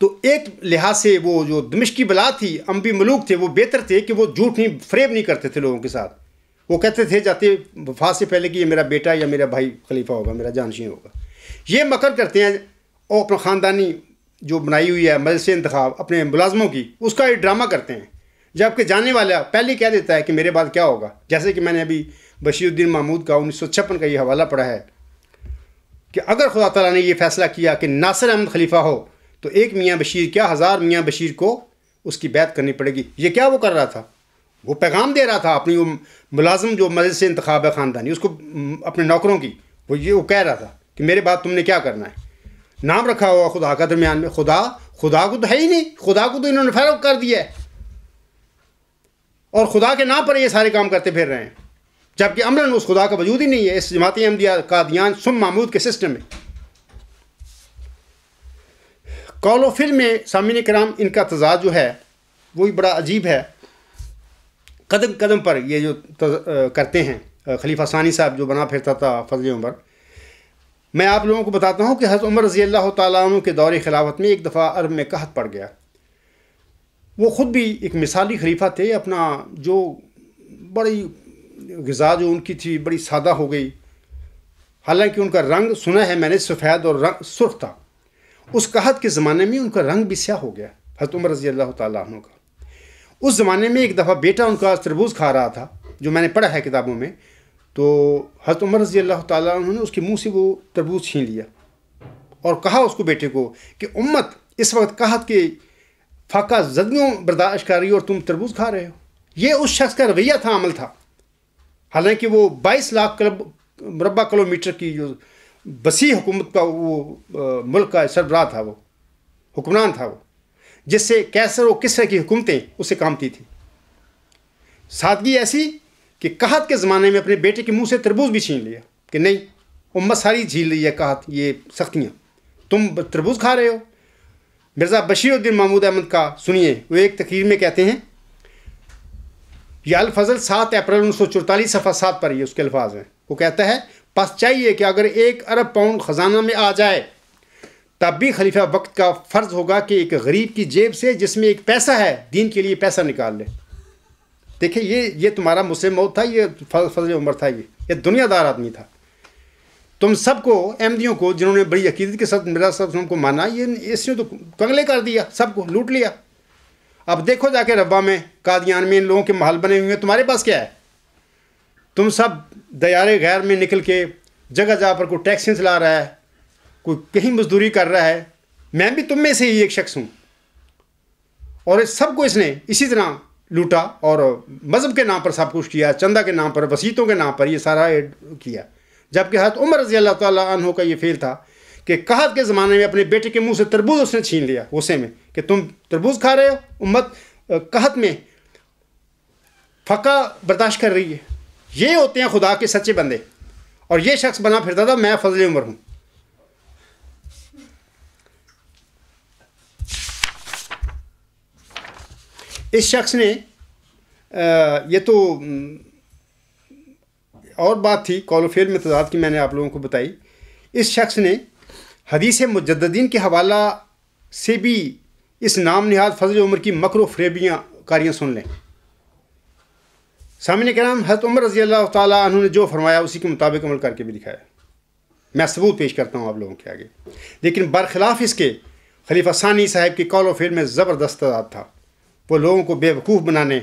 तो एक लिहाज से वो जो दमिश्की बला थी अम्बी मलूक थे वो बेहतर थे कि वो झूठ नहीं फ्रेब नहीं करते थे लोगों के साथ वो कहते थे जाते वफा से पहले कि ये मेरा बेटा या मेरा भाई खलीफा होगा मेरा जानशीन होगा ये मकर करते हैं और अपना ख़ानदानी जो बनाई हुई है मजल से इंतखा अपने मुलाजमों की उसका एक ड्रामा करते हैं जबकि जाने वाला पहले कह देता है कि मेरे बाद क्या होगा जैसे कि मैंने अभी बशीरुद्दीन महमूद का उन्नीस सौ छप्पन का ये हवाला पढ़ा है कि अगर खुदा तला ने यह फ़ैसला किया कि नासिर अहमद खलीफा हो तो एक मियाँ बशीर क्या हज़ार मियाँ बशीर को उसकी बैत करनी पड़ेगी ये क्या वो कर रहा था वो पैगाम दे रहा था अपनी वो मुलाजम जो मजे से इंतखब है ख़ानदानी उसको अपने नौकरों की वो ये वो कह रहा था कि मेरे बात तुमने क्या करना है नाम रखा हुआ खुदा का दरमियान में खुदा खुदा को तो है ही नहीं खुदा को तो इन्होंने फरोग कर दिया है और खुदा के नाम पर ये सारे काम करते फिर रहे हैं जबकि अमरन उस खुदा का वजूद ही नहीं है इस जमाती अहमदिया दियान सुम महमूद के सिस्टम में कॉलोफिल में सामिन कराम इनका तजाद जो है वो भी बड़ा अजीब है कदम कदम पर ये जो तज, करते हैं खलीफा सानी साहब जो बना फिरता था फजल उमर मैं आप लोगों को बताता हूँ कि हज़रत उमर रज़ी अल्लाह तु के दौरे खिलाफत में एक दफ़ा अरब में कहत पड़ गया वो ख़ुद भी एक मिसाली खलीफा थे अपना जो बड़ी गज़ा जो उनकी थी बड़ी सादा हो गई हालांकि उनका रंग सुना है मैंने सफ़ेद और रंग सुर्ख था उस कहत के ज़माने में उनका रंग भी स्याह हो गया हजरत उमर रजी अल्लाह तु का उस ज़माने में एक दफ़ा बेटा उनका तरबूज खा रहा था जो मैंने पढ़ा है किताबों में तो हजरत उमर रजी अल्लाह तु ने उसके मुँह से वो तरबूज छीन लिया और कहा उसको बेटे को कि उम्मत इस वक्त कहत के फाका जदगियों बर्दाश्त कर रही हो और तुम तरबूज खा रहे हो ये उस शख्स का रवैया था अमल था हालांकि वो बाईस लाख कलब मुरबा किलोमीटर की जो बसी हुकूमत का वो आ, मुल्क का सरबराह था वो हुक्मरान था वो जिससे कैसे वो किस तरह की हुकूमतें उसे कामती थी सादगी ऐसी कि कहत के ज़माने में अपने बेटे के मुंह से तरबूज भी छीन लिया कि नहीं उम्मत सारी झील रही है कहत ये सख्तियाँ तुम तरबूज खा रहे हो मिर्ज़ा बशीरुद्दीन महमूद अहमद का सुनिए वो एक तकरीर में कहते हैं यह अलफजल सात अप्रैल उन्नीस सौ चौतालीस सफ़ा सात पर ही उसके अल्फाज हैं वो कहता है पास चाहिए कि अगर एक अरब पाउंड ख़जाना में आ जाए तब भी खलीफा वक्त का फ़र्ज़ होगा कि एक गरीब की जेब से जिसमें एक पैसा है दीन के लिए पैसा निकाल ले देखिए ये ये तुम्हारा मुस्लिम मौत था ये फजल उम्र था ये ये दुनियादार आदमी था तुम सबको अहमदियों को जिन्होंने बड़ी अकीदत के साथ मिला सब को माना ये इसने तो कंगले कर दिया सबको लूट लिया अब देखो जाके रब्बा में कादियान में इन लोगों के महल बने हुए हैं तुम्हारे पास क्या है तुम सब दयारे गैर में निकल के जगह जगह पर कोई टैक्सी चला रहा है कोई कहीं मजदूरी कर रहा है मैं भी तुम में से ही एक शख्स हूँ और इस सबको इसने इसी तरह लूटा और मज़हब के नाम पर सब कुछ किया चंदा के नाम पर वसीतों के नाम पर ये सारा किया जबकि हज़रत उमर रजी अल्लाह तहों का ये फेल था कि कहत के ज़माने में अपने बेटे के मुंह से तरबूज उसने छीन लिया गुस्से में कि तुम तरबूज खा रहे हो उम्मत कहत में फ़का बर्दाश्त कर रही है ये होते हैं खुदा के सच्चे बंदे और ये शख्स बना फिरता था मैं फजल उम्र हूँ इस शख्स ने आ, ये तो और बात थी कॉलोफेल में तजाद की मैंने आप लोगों को बताई इस शख्स ने हदीस मुजद्दीन के हवाला से भी इस नाम नहाद फजल उम्र की मकर फरेबियाँ कारियाँ सुन लें सामने कराम हज़रत उमर रज़ी अल्लाह तु ने जो फरमाया उसी के मुताबिक अमल करके भी दिखाया मैं सबूत पेश करता हूँ आप लोगों के आगे लेकिन बरखिलाफ़ इसके खलीफा सानी साहब की कौल फेल में ज़बरदस्त था वो लोगों को बेवकूफ़ बनाने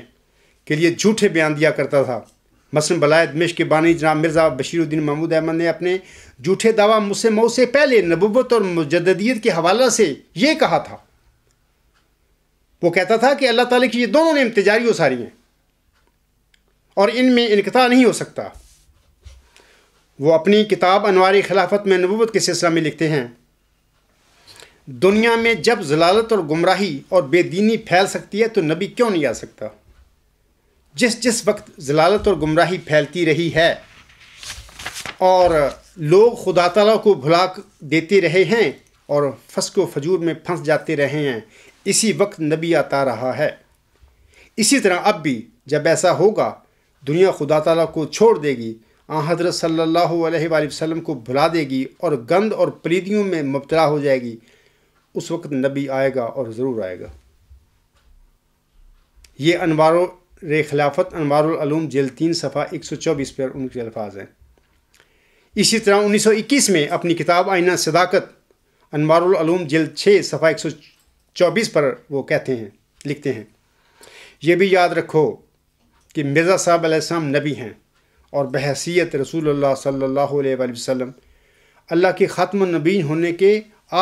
के लिए झूठे बयान दिया करता था मसलन बलायत मिश के बानी जनाब मिर्ज़ा बशीरुद्दीन महमूद अहमद ने अपने झूठे दावा मुझसे मऊ से पहले नबूबत और मुजदीत के हवाले से ये कहा था वो कहता था कि अल्लाह ताला की ये दोनों ने हो सारी हैं और इनमें इनकता नहीं हो सकता वो अपनी किताब अनवारी खिलाफत में नबूत के सिलसिला में लिखते हैं दुनिया में जब जलालत और गुमराही और बेदीनी फैल सकती है तो नबी क्यों नहीं आ सकता जिस जिस वक्त जलालत और गुमराही फैलती रही है और लोग खुदा तला को भुला देते रहे हैं और फसको फजूर में फंस जाते रहे हैं इसी वक्त नबी आता रहा है इसी तरह अब भी जब ऐसा होगा दुनिया खुदा तला को छोड़ देगी आ हज़रत सल्लल्लाहु को भुला देगी और गंद और प्रीतियों में मुबतला हो जाएगी उस वक्त नबी आएगा और ज़रूर आएगा ये अनवार रे खिलाफत अनवारूम जेल तीन सफ़ा एक सौ चौबीस पर उनके अल्फाज हैं इसी तरह उन्नीस सौ इक्कीस में अपनी किताब आइना सदाकत अनवारूम जेल छः सफ़ा एक सौ चौबीस पर वो कहते हैं लिखते हैं ये भी याद रखो कि मिर्ज़ा साहब आसम नबी हैं और बहसीत रसूल सल्ला वसम अल्लाह के ख़त्म नबीन होने के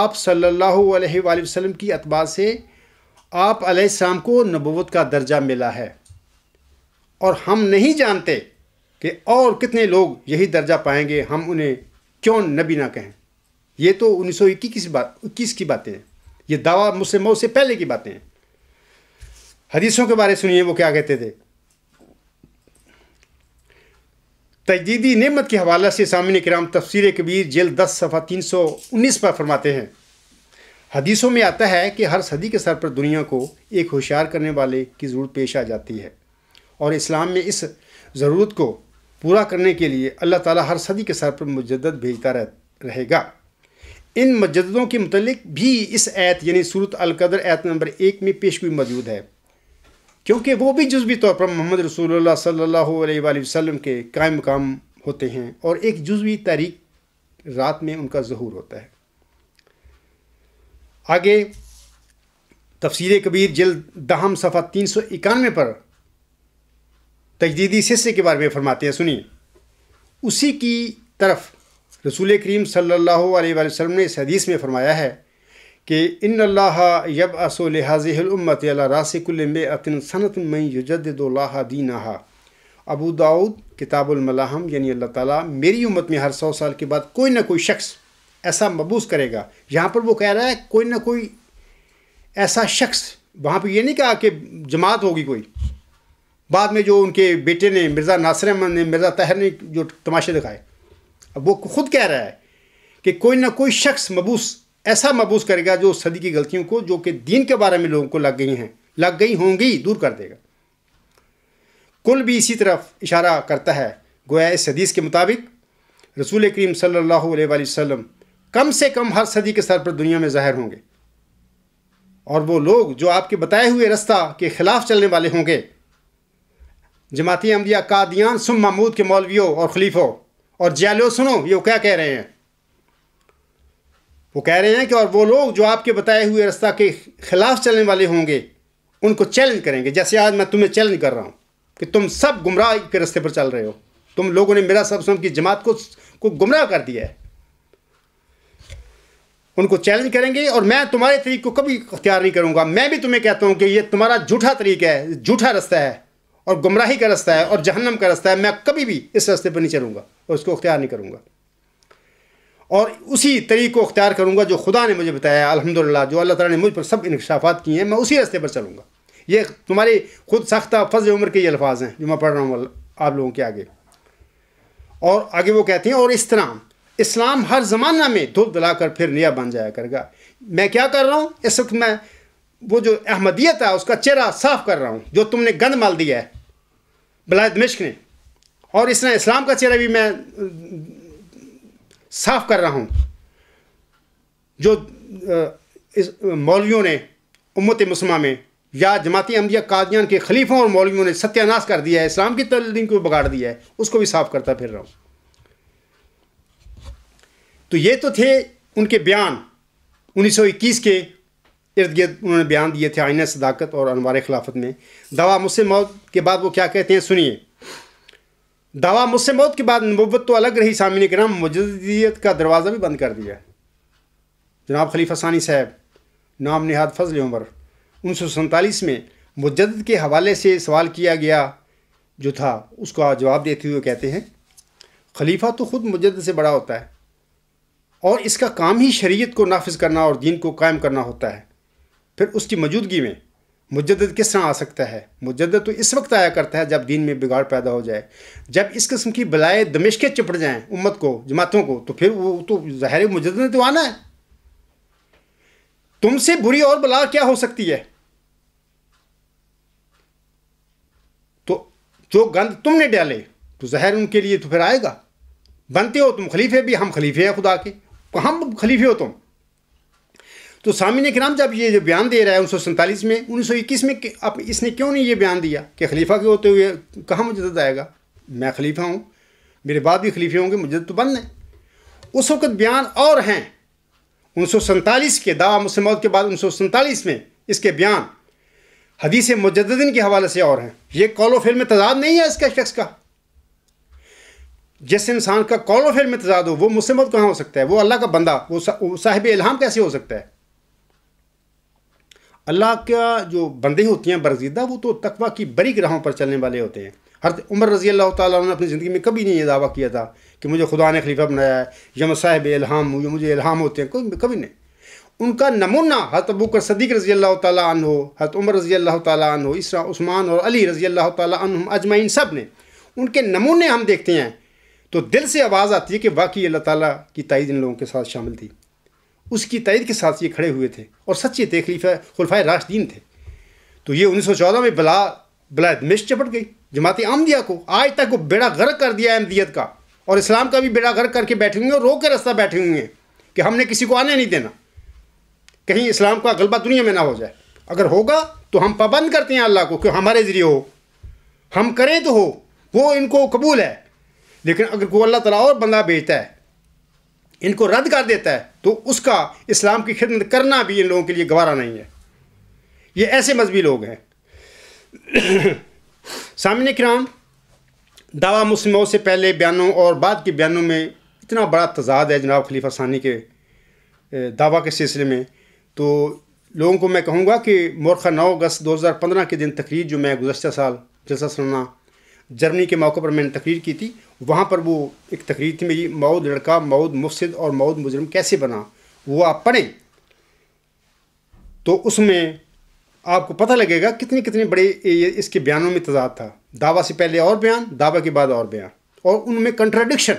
आप सल्लल्लाहु अलैहि वसल्लम की अतबा से आप आसम को नबूत का दर्जा मिला है और हम नहीं जानते कि और कितने लोग यही दर्जा पाएंगे हम उन्हें क्यों नबी ना कहें ये तो उन्नीस सौ इक्कीस बात इक्कीस की बातें हैं ये दावा मुस्लिमों से पहले की बातें हैं हदीसों के बारे सुनिए वो क्या कहते थे तजदीदी नमत के हवाले से सामिन कराम तफसर कबीर जेल दस सफ़ा तीन सौ उन्नीस पर फरमाते हैं हदीसों में आता है कि हर सदी के सर पर दुनिया को एक होशियार करने वाले की ज़रूरत पेश आ जाती है और इस्लाम में इस ज़रूरत को पूरा करने के लिए अल्लाह ताला हर सदी के सर पर मुजद भेजता रह, रहेगा इन मजदों के मतलब भी इस ऐत यानी सूरत अलकदर ऐत नंबर एक में पेश हुई मौजूद है क्योंकि वो भी जज्वी तौर पर मोहम्मद रसूल सल्ला वसम के कायम काम होते हैं और एक जज्वी तारीख रात में उनका ज़हूर होता है आगे तफसीर कबीर जल्द दहम सफ़ा तीन सौ इक्यानवे पर तजदीदी हिस्से के बारे में फरमाते हैं सुनिए उसी की तरफ रसूल करीम सल्ला वसम ने इस हदीस में फरमाया है कि इन अल्लाह यब असो लिहाजमत रासिकुल्मतिन सनत मई युजदोल्ला दीनहा अबू दाऊद किताबुलमलाहम यानी अल्लाह ताला मेरी उम्मत में हर सौ साल के बाद कोई ना कोई शख्स ऐसा मबूस करेगा यहाँ पर वो कह रहा है कोई ना कोई ऐसा शख्स वहाँ पर ये नहीं कहा कि जमात होगी कोई बाद में जो उनके बेटे ने मिर्ज़ा नासिर अहमद ने मिर्ज़ा तहर ने जो तमाशे दिखाए अब वो खुद कह रहा है कि कोई ना कोई शख्स मबूस ऐसा मबूस करेगा जो सदी की गलतियों को जो कि दीन के बारे में लोगों को लग गई हैं लग गई होंगी दूर कर देगा कुल भी इसी तरफ इशारा करता है गोया इस हदीस के मुताबिक रसूल करीम सल्लल्लाहु अलैहि वसल्लम कम से कम हर सदी के सर पर दुनिया में ज़ाहिर होंगे और वो लोग जो आपके बताए हुए रास्ता के ख़िलाफ़ चलने वाले होंगे जमाती अमदिया कादियान सुम महमूद के मौलवियों और खलीफों और जयालो सुनो ये क्या कह रहे हैं वो कह रहे हैं कि और वो लोग जो आपके बताए हुए रास्ता के खिलाफ चलने वाले होंगे उनको चैलेंज करेंगे जैसे आज मैं तुम्हें चैलेंज कर रहा हूँ कि तुम सब गुमराह के रास्ते पर चल रहे हो तुम लोगों ने मेरा सब की जमात को को गुमराह कर दिया है उनको चैलेंज करेंगे और मैं तुम्हारे तरीक को कभी अख्तियार नहीं करूँगा मैं भी तुम्हें कहता हूँ कि ये तुम्हारा झूठा तरीका है झूठा रास्ता है और गुमराही का रास्ता है और जहन्नम का रास्ता है मैं कभी भी इस रास्ते पर नहीं चलूँगा और उसको अख्तियार नहीं करूँगा और उसी तरीक़ को अख्तियार करूँगा जो खुदा ने मुझे बताया अलहमदिल्ला जो अल्लाह ताला ने मुझ पर सब इनकशाफात किए हैं मैं उसी रास्ते पर चलूँगा ये तुम्हारी खुद सख्ता फज उम्र के ये अल्फाज हैं जो मैं पढ़ रहा हूँ आप लोगों के आगे और आगे वो कहती हैं और इस तरह इस्लाम हर ज़माना में धुप दिलाकर कर फिर नया बन जाया करेगा मैं क्या कर रहा हूँ इस वक्त मैं वो जो अहमदियत है उसका चेहरा साफ कर रहा हूँ जो तुमने गंद माल दिया है बलायद दमिश्क ने और इस तरह इस्लाम का चेहरा भी मैं साफ कर रहा हूँ जो इस मौलवियों ने उम्मत मुसमा में या जमाती अमदिया कादियान के खलीफों और मौलवियों ने सत्यानाश कर दिया है इस्लाम की तलदीन को बिगाड़ दिया है उसको भी साफ करता फिर रहा हूँ तो ये तो थे उनके बयान 1921 के इर्द गिर्द उन्होंने बयान दिए थे आइना सदाकत और अनवार खिलाफत में दवा मुझसे मौत के बाद वो क्या कहते हैं सुनिए दावा मुझसे मौत के बाद नबूत तो अलग रही सामिन कराम मजदियत का दरवाज़ा भी बंद कर दिया जनाब खलीफा सानी साहब नाम नहाद फजल उमर उन्नीस में मुजद के हवाले से सवाल किया गया जो था उसको जवाब देते हुए कहते हैं खलीफा तो ख़ुद मुजद से बड़ा होता है और इसका काम ही शरीयत को नाफज करना और दीन को कायम करना होता है फिर उसकी मौजूदगी में मुजद किस तरह आ सकता है मुजद तो इस वक्त आया करता है जब दीन में बिगाड़ पैदा हो जाए जब इस किस्म की बलाएँ दमिशके चिपट जाएँ उम्मत को जमातों को तो फिर वो तो ज़ाहिर मुजद ने तो आना है तुमसे बुरी और बला क्या हो सकती है तो जो गंद तुमने डाले तो जहर उनके लिए तो फिर आएगा बनते हो तुम खलीफे भी हम खलीफे हैं खुदा के हम खलीफे हो तुम तो स्वामी ने किराम जब ये जो बयान दे रहा है उन्नीस में उन्नीस में अब इसने क्यों नहीं ये बयान दिया कि खलीफा के होते हुए कहाँ मुजद आएगा मैं खलीफा हूँ मेरे बाद भी खलीफे होंगे मुजद तो बंद है उस वक्त बयान और हैं उन्नीस के दावा मुस्लिम के बाद उन्नीस में इसके बयान हदीस मुजद्दीन के हवाले से और हैं ये कौलो फेल में तजाद नहीं है इसके शख्स का जिस इंसान का कौलो फेल में तजाद हो वो मुस्लिम कहाँ हो सकता है वो अल्लाह का बंदा वो साहिब इल्हाम कैसे हो सकता है अल्लाह का जो बंदे होते हैं बरजीदा वो तो तकवा की बड़ी ग्राहों पर चलने वाले होते हैं हर उमर रजी अल्लाह तुम ने अपनी ज़िंदगी में कभी नहीं ये दावा किया था कि मुझे खुदा ने खलीफा बनाया है या मैं साहब इल्हाम हूँ या मुझे इल्हाम होते हैं कोई कभी नहीं उनका नमूना हर तबूकर सदीक रजी अल्लाह ताली हो हर उमर रजी अल्लाह तन हो इसरा उस्मान और अली रजी अल्लाह तन अजमाइन सब ने उनके नमूने हम देखते हैं तो दिल से आवाज़ आती है कि वाकई अल्लाह ताली की तयद इन लोगों के साथ शामिल थी उसकी तयद के साथ ये खड़े हुए थे और सच्चे थे खुलफाए राशदीन थे तो ये 1914 में बला बला मिश चपट गई जमात आमदिया को आज तक वो बेड़ा गर्क कर दिया अहमदियत का और इस्लाम का भी बेड़ा गर्क करके बैठे हुए हैं और रो के रास्ता बैठे हुए हैं कि हमने किसी को आने नहीं देना कहीं इस्लाम का गलबा दुनिया में ना हो जाए अगर होगा तो हम पाबंद करते हैं अल्लाह को कि हमारे ज़रिए हो हम करें तो हो वो इनको कबूल है लेकिन अगर को अल्लाह तला और बंदा भेजता है इनको रद्द कर देता है तो उसका इस्लाम की खिदमत करना भी इन लोगों के लिए गवारा नहीं है ये ऐसे मजहबी लोग हैं सामने क्राम दावा मुस्लिमों से पहले बयानों और बाद के बयानों में इतना बड़ा तजाद है जनाब खलीफा सानी के दावा के सिलसिले में तो लोगों को मैं कहूँगा कि मोरखा नौ अगस्त 2015 के दिन तकरीर जो मैं गुजशत साल जलसा सुनना जर्मनी के मौके पर मैंने तकरीर की थी वहाँ पर वो एक तकरीर थी मेरी मऊद लड़का मऊद मुफसद और मऊद मुजरम कैसे बना वो आप पढ़ें तो उसमें आपको पता लगेगा कितने कितने बड़े इसके बयानों में तजाद था दावा से पहले और बयान दावा के बाद और बयान और उनमें कंट्राडिक्शन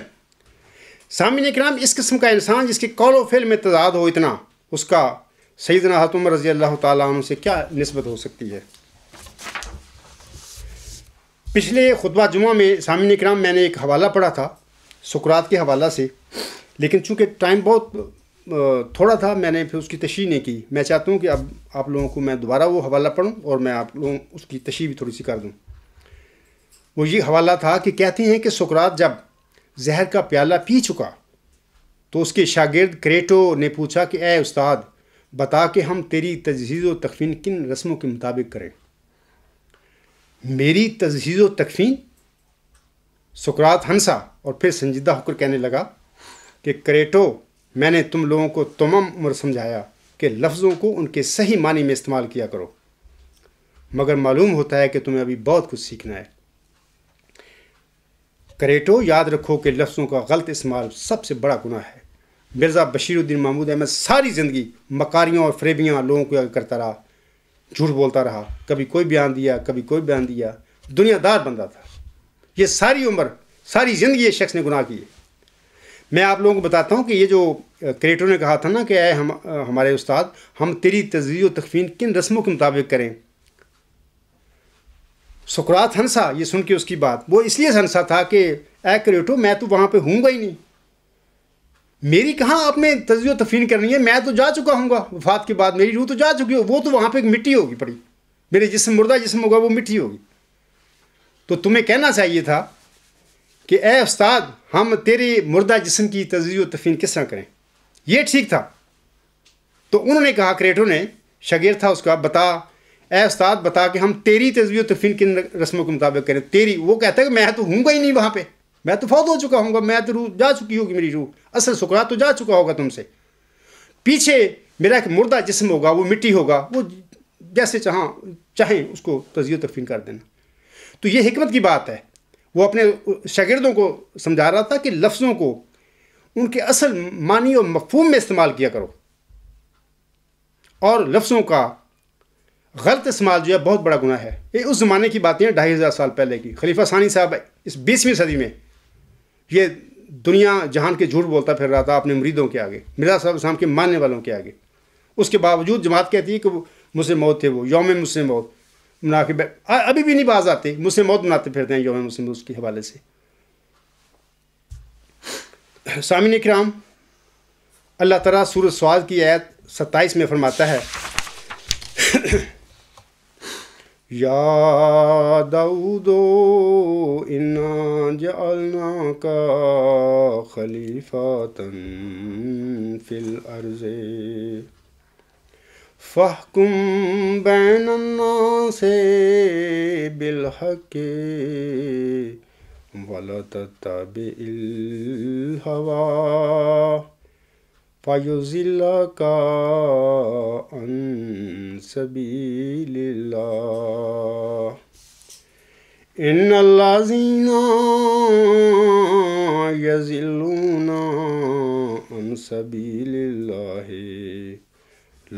सामिन नाम इस किस्म का इंसान जिसके कौल फेल में तजाद हो इतना उसका नाहत उमर रज़ी अल्लाह तुम से क्या नस्बत हो सकती है पिछले खुतबा जुमा में सामने कराम मैंने एक हवाला पढ़ा था सुकरात के हवाला से लेकिन चूँकि टाइम बहुत थोड़ा था मैंने फिर उसकी तशी नहीं की मैं चाहता हूँ कि अब आप लोगों को मैं दोबारा वो हवाला पढ़ूँ और मैं आप लोगों उसकी तशी भी थोड़ी सी कर दूँ वो ये हवाला था कि कहते हैं कि सुकरात जब जहर का प्याला पी चुका तो उसके शागिर्द क्रेटो ने पूछा कि ए उस्ताद बता के हम तेरी तजीज़ व तकफीन किन रस्मों के मुताबिक करें मेरी तजहीज़ व तकफीन सुकरात हंसा और फिर संजीदा होकर कहने लगा कि करेटो मैंने तुम लोगों को तमाम उम्र समझाया कि लफ्ज़ों को उनके सही मानी में इस्तेमाल किया करो मगर मालूम होता है कि तुम्हें अभी बहुत कुछ सीखना है करेटो याद रखो कि लफ्ज़ों का गलत इस्तेमाल सबसे बड़ा गुना है मिर्ज़ा बशीरुद्दीन महमूद अहमद सारी ज़िंदगी मकारियों और फ्रेबियाँ लोगों को करता रहा झूठ बोलता रहा कभी कोई बयान दिया कभी कोई बयान दिया दुनियादार बंदा था ये सारी उम्र सारी ज़िंदगी ये शख्स ने गुनाह किए मैं आप लोगों को बताता हूँ कि ये जो क्रिएटर ने कहा था ना कि आए हम हमारे उस्ताद हम तेरी व तकफीन किन रस्मों के मुताबिक करें सुकरात हंसा ये सुन के उसकी बात वो इसलिए हंसा था कि ए क्रिएटो मैं तो वहाँ पर हूँगा ही नहीं मेरी कहाँ आप में तजो तफीन करनी है मैं तो जा चुका हूँ वफात के बाद मेरी रूह तो जा चुकी हो वो तो वहाँ पर एक मिट्टी होगी पड़ी मेरे जिसम मुर्दा जिसम होगा वो मिट्टी होगी तो तुम्हें कहना चाहिए था कि ए उस्ताद हम तेरे मुर्दा जिसम की तजो तफीन किस तरह करें यह ठीक था तो उन्होंने कहा क्रेटो ने शगीर था उसका बता ए उस्ताद बता कि हम तेरी तजवीज़ तफीन किन रस्मों के मुताबिक करें तेरी वो कहता है कि मैं तो हूँगा ही नहीं वहाँ पर मैं तो फौत हो चुका हूँ मैं तो रूह जा चुकी होगी मेरी रूह असल सुकरा तो जा चुका होगा तुमसे पीछे मेरा एक मुर्दा जिसम होगा वो मिट्टी होगा वो जैसे चाह चाहें उसको तजियो तकफीन कर देना तो ये हमत की बात है वो अपने शागिर्दों को समझा रहा था कि लफ्ज़ों को उनके असल मानी और मफहूम में इस्तेमाल किया करो और लफ्ज़ों का गलत इस्तेमाल जो है बहुत बड़ा गुना है ये उस ज़माने की बातें हैं ढाई हज़ार साल पहले की खलीफा सानी साहब इस बीसवीं सदी में ये दुनिया जहान के झूठ बोलता फिर रहा था अपने मुरीदों के आगे मिर्जा साहब शाम के मानने वालों के आगे उसके बावजूद जमात कहती है कि मुझसे मौत थे वो योम मुझसे मौत मना के अभी भी नहीं बाज आते मुझसे मौत मनाते फिरते हैं योम मुस्लिम उसके हवाले से सामिन कराम अल्लाह तला सूर स्वाद की आयत सत्ताईस में फरमाता है يا داود إنا جعلناك خليفة في الأرض فاحكم بين الناس بالحق ولا تتبع الهوى फ़ायुज़िल्ला का अन सबीलिल्ला इन अल्लाजीना यज़िल्लूना अन सबीलिल्लाह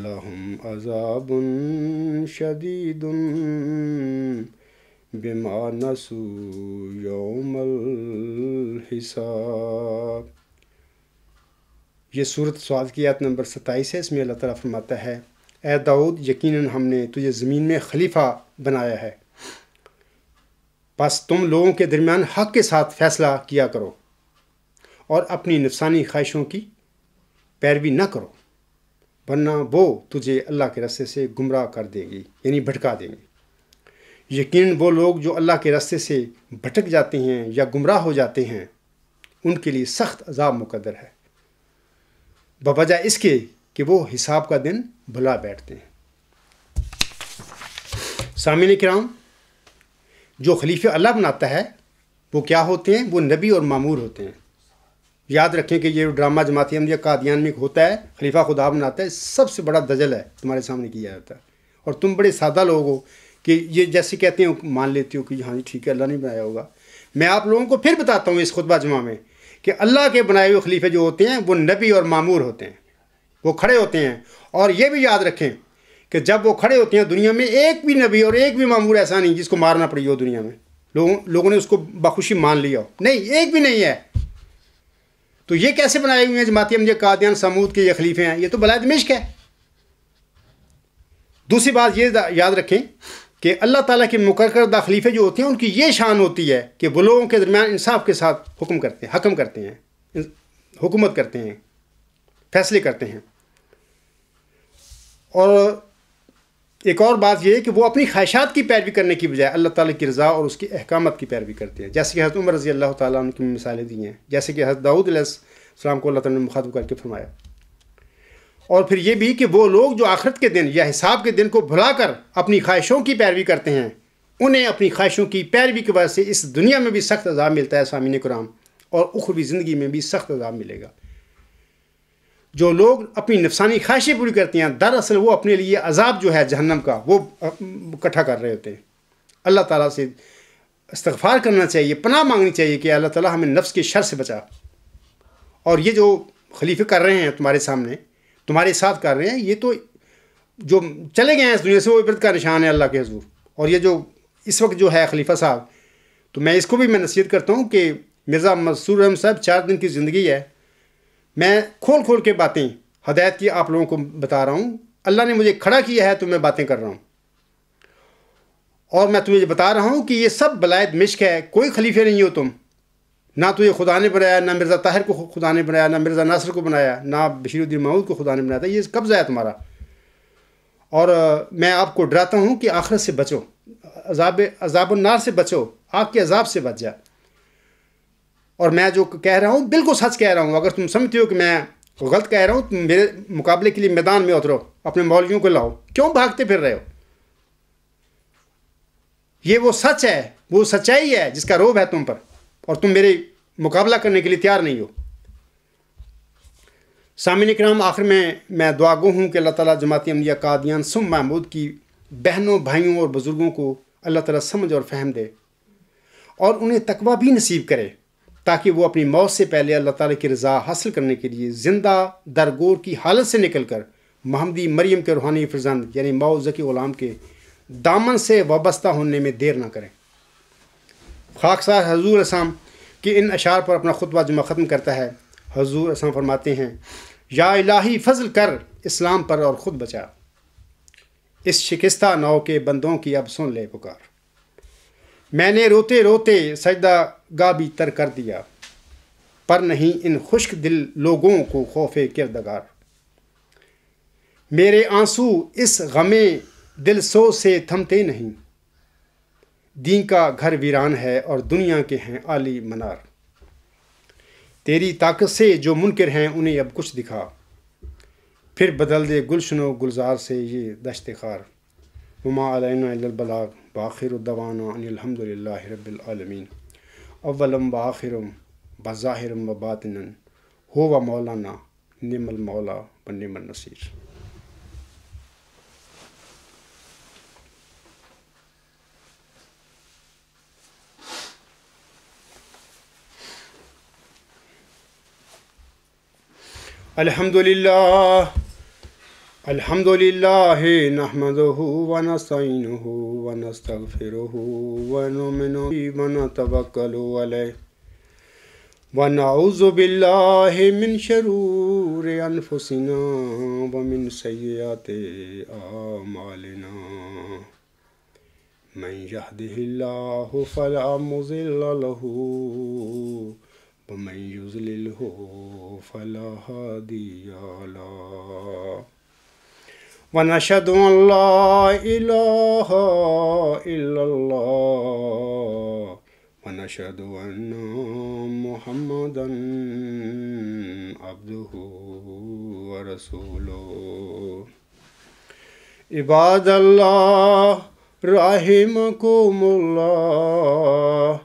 लहुम अज़ाबुन शदीदुन बिमा नसू यौमल हिसाब ये सूरत स्वाद की आयत नंबर सत्ताईस है इसमें अल्लाह ताला फरमाता है ए दाऊद यकीनन हमने तुझे ज़मीन में खलीफा बनाया है बस तुम लोगों के दरमियान हक के साथ फ़ैसला किया करो और अपनी नफसानी ख्वाहिशों की पैरवी न करो वरना वो तुझे अल्लाह के रस्ते से गुमराह कर देगी यानी भटका देंगे यकीन वो लोग जो अल्लाह के रस्ते से भटक जाते हैं या गुमराह हो जाते हैं उनके लिए सख्त अजाब मुकदर है बवजह इसके कि वो हिसाब का दिन भुला बैठते हैं सामिन कराम जो खलीफे अल्लाह बनाता है वो क्या होते हैं वो नबी और मामूर होते हैं याद रखें कि ये ड्रामा जमाती हम कादियान में होता है खलीफा खुदा बनाता है सबसे बड़ा दजल है तुम्हारे सामने किया जाता है और तुम बड़े सादा लोग हो कि ये जैसे कहते हो मान लेते हो कि हाँ जी ठीक है अल्लाह ने बनाया होगा मैं आप लोगों को फिर बताता हूँ इस खुतबा जमा में कि अल्लाह के बनाए हुए खलीफे जो होते हैं वो नबी और मामूर होते हैं वो खड़े होते हैं और ये भी याद रखें कि जब वो खड़े होते हैं दुनिया में एक भी नबी और एक भी मामूर ऐसा नहीं जिसको मारना पड़ी हो दुनिया में लोगों लोगों ने उसको बखुशी मान लिया हो नहीं एक भी नहीं है तो ये कैसे बनाए हुए हैं जमाती हमजे कादियान समूद के ये खलीफे हैं ये तो बलाय दमिश्क है दूसरी बात ये याद रखें कि अल्लाह ताला के मुकर खलीफे जो होते हैं उनकी ये शान होती है कि वो लोगों के दरमियान इंसाफ के साथ हुक्म करते हैं हकम करते हैं हुकूमत करते हैं फैसले करते हैं और एक और बात यह है कि वो अपनी ख्वाहिशात की पैरवी करने की बजाय अल्लाह ताला की रज़ा और उसकी अहकाम की पैरवी करते हैं जैसे कि हज़रत उमर रज़ी अल्लाह ताली की मिसालें दी हैं जैसे कि हज़रत दाऊद को अल्लाह ताला ने मुखातब करके फरमाया और फिर ये भी कि वो लोग जो आखरत के दिन या हिसाब के दिन को भुलाकर अपनी ख्वाहिशों की पैरवी करते हैं उन्हें अपनी ख्वाहिशों की पैरवी की वजह से इस दुनिया में भी सख्त अजाब मिलता है सामिन कराम और उखरवी ज़िंदगी में भी सख्त अजाब मिलेगा जो लोग अपनी नफसानी ख्वाहिशें पूरी करते हैं दरअसल वो अपने लिए अजाब जो है जहन्नम का वो इकट्ठा कर रहे होते हैं अल्लाह ताला से इस्तफ़ार करना चाहिए पनाह मांगनी चाहिए कि अल्लाह ताला हमें नफ्स के शर से बचा और ये जो खलीफे कर रहे हैं तुम्हारे सामने तुम्हारे साथ कर रहे हैं ये तो जो चले गए हैं इस दुनिया से वो इबरत का निशान है अल्लाह के हजूर और ये जो इस वक्त जो है खलीफा साहब तो मैं इसको भी मैं नसीहत करता हूँ कि मिर्ज़ा मसूर अहम साहब चार दिन की ज़िंदगी है मैं खोल खोल के बातें हदायत की आप लोगों को बता रहा हूँ अल्लाह ने मुझे खड़ा किया है तो मैं बातें कर रहा हूँ और मैं तुम्हें बता रहा हूँ कि ये सब बलायत मिश्क है कोई खलीफे नहीं हो तुम ना तो ये खुदा ने बनाया ना मिर्ज़ा ताहिर को खुदा ने बनाया ना मिर्ज़ा नासर को बनाया ना बशीरुद्दीन महमूद को खुदा ने बनाया था ये कब्ज़ा है तुम्हारा और मैं आपको डराता हूँ कि आखिरत से बचो अजाब अजाबनार से बचो आग के अजाब से बच जाए और मैं जो कह रहा हूँ बिल्कुल सच कह रहा हूँ अगर तुम समझते हो कि मैं गलत कह रहा हूँ तुम मेरे मुकाबले के लिए मैदान में उतरो अपने मौलवियों को लाओ क्यों भागते फिर रहे हो ये वो सच है वो सच्चाई है जिसका रोब है तुम पर और तुम मेरे मुकाबला करने के लिए तैयार नहीं हो सामिन कराम आखिर में मैं दुआगो हूँ कि अल्लाह ताला जमात अमलिया कादियान सुम महमूद की बहनों भाइयों और बुज़ुर्गों को अल्लाह ताला समझ और फहम दे और उन्हें तकवा भी नसीब करे ताकि वो अपनी मौत से पहले अल्लाह ताला की रज़ा हासिल करने के लिए ज़िंदा दरगोर की हालत से निकल कर महमदी मरीम के रूहानी फिजंद यानी माओ ज़की के दामन से वाबस्ता होने में देर ना करें खाकसार हजूर असम के इन अशार पर अपना खुतबा जुमा ख़त्म करता है हजूर असम फरमाते हैं या इलाही फजल कर इस्लाम पर और ख़ुद बचा इस शिकस्ता नाव के बंदों की अब सुन ले पुकार मैंने रोते रोते सजदा गा भी तर कर दिया पर नहीं इन खुश्क दिल लोगों को खौफ किरदगार मेरे आंसू इस गमे दिल सो से थमते नहीं दीन का घर वीरान है और दुनिया के हैं आली मनार तेरी ताकत से जो मुनकर हैं उन्हें अब कुछ दिखा फिर बदल दे गुलशनो गुलजार से ये दशत ख़ार अलबलाग बाखिर दवाना रबालमीन अवलम बाखिरम बज़ाहिरम व बातिन हो व मौलाना निमल मौला व निमल नसीर अल्हम्दुलिल्लाह अल्हम्दुलिल्लाह नहमदहु व नस्ताइनुहु व नस्तगफिरुहु व नुमिनु व नतवक्कलु अलैह व नऊज़ु बिल्लाहि मिन शरूरि अनफुसिना व मिन सय्यिआति आमालिना मन यहदिहिल्लाहु फला मुज़िल्ल लहू ومن يضلله فلا هادي له ونشهد أن لا إله إلا الله ونشهد أن محمدا عبده ورسوله عباد الله رحمكم الله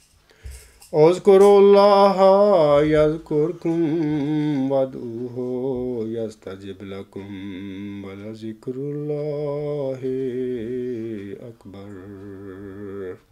اذكروا الله يذكركم وادعوه يستجب لكم ولذكر الله أكبر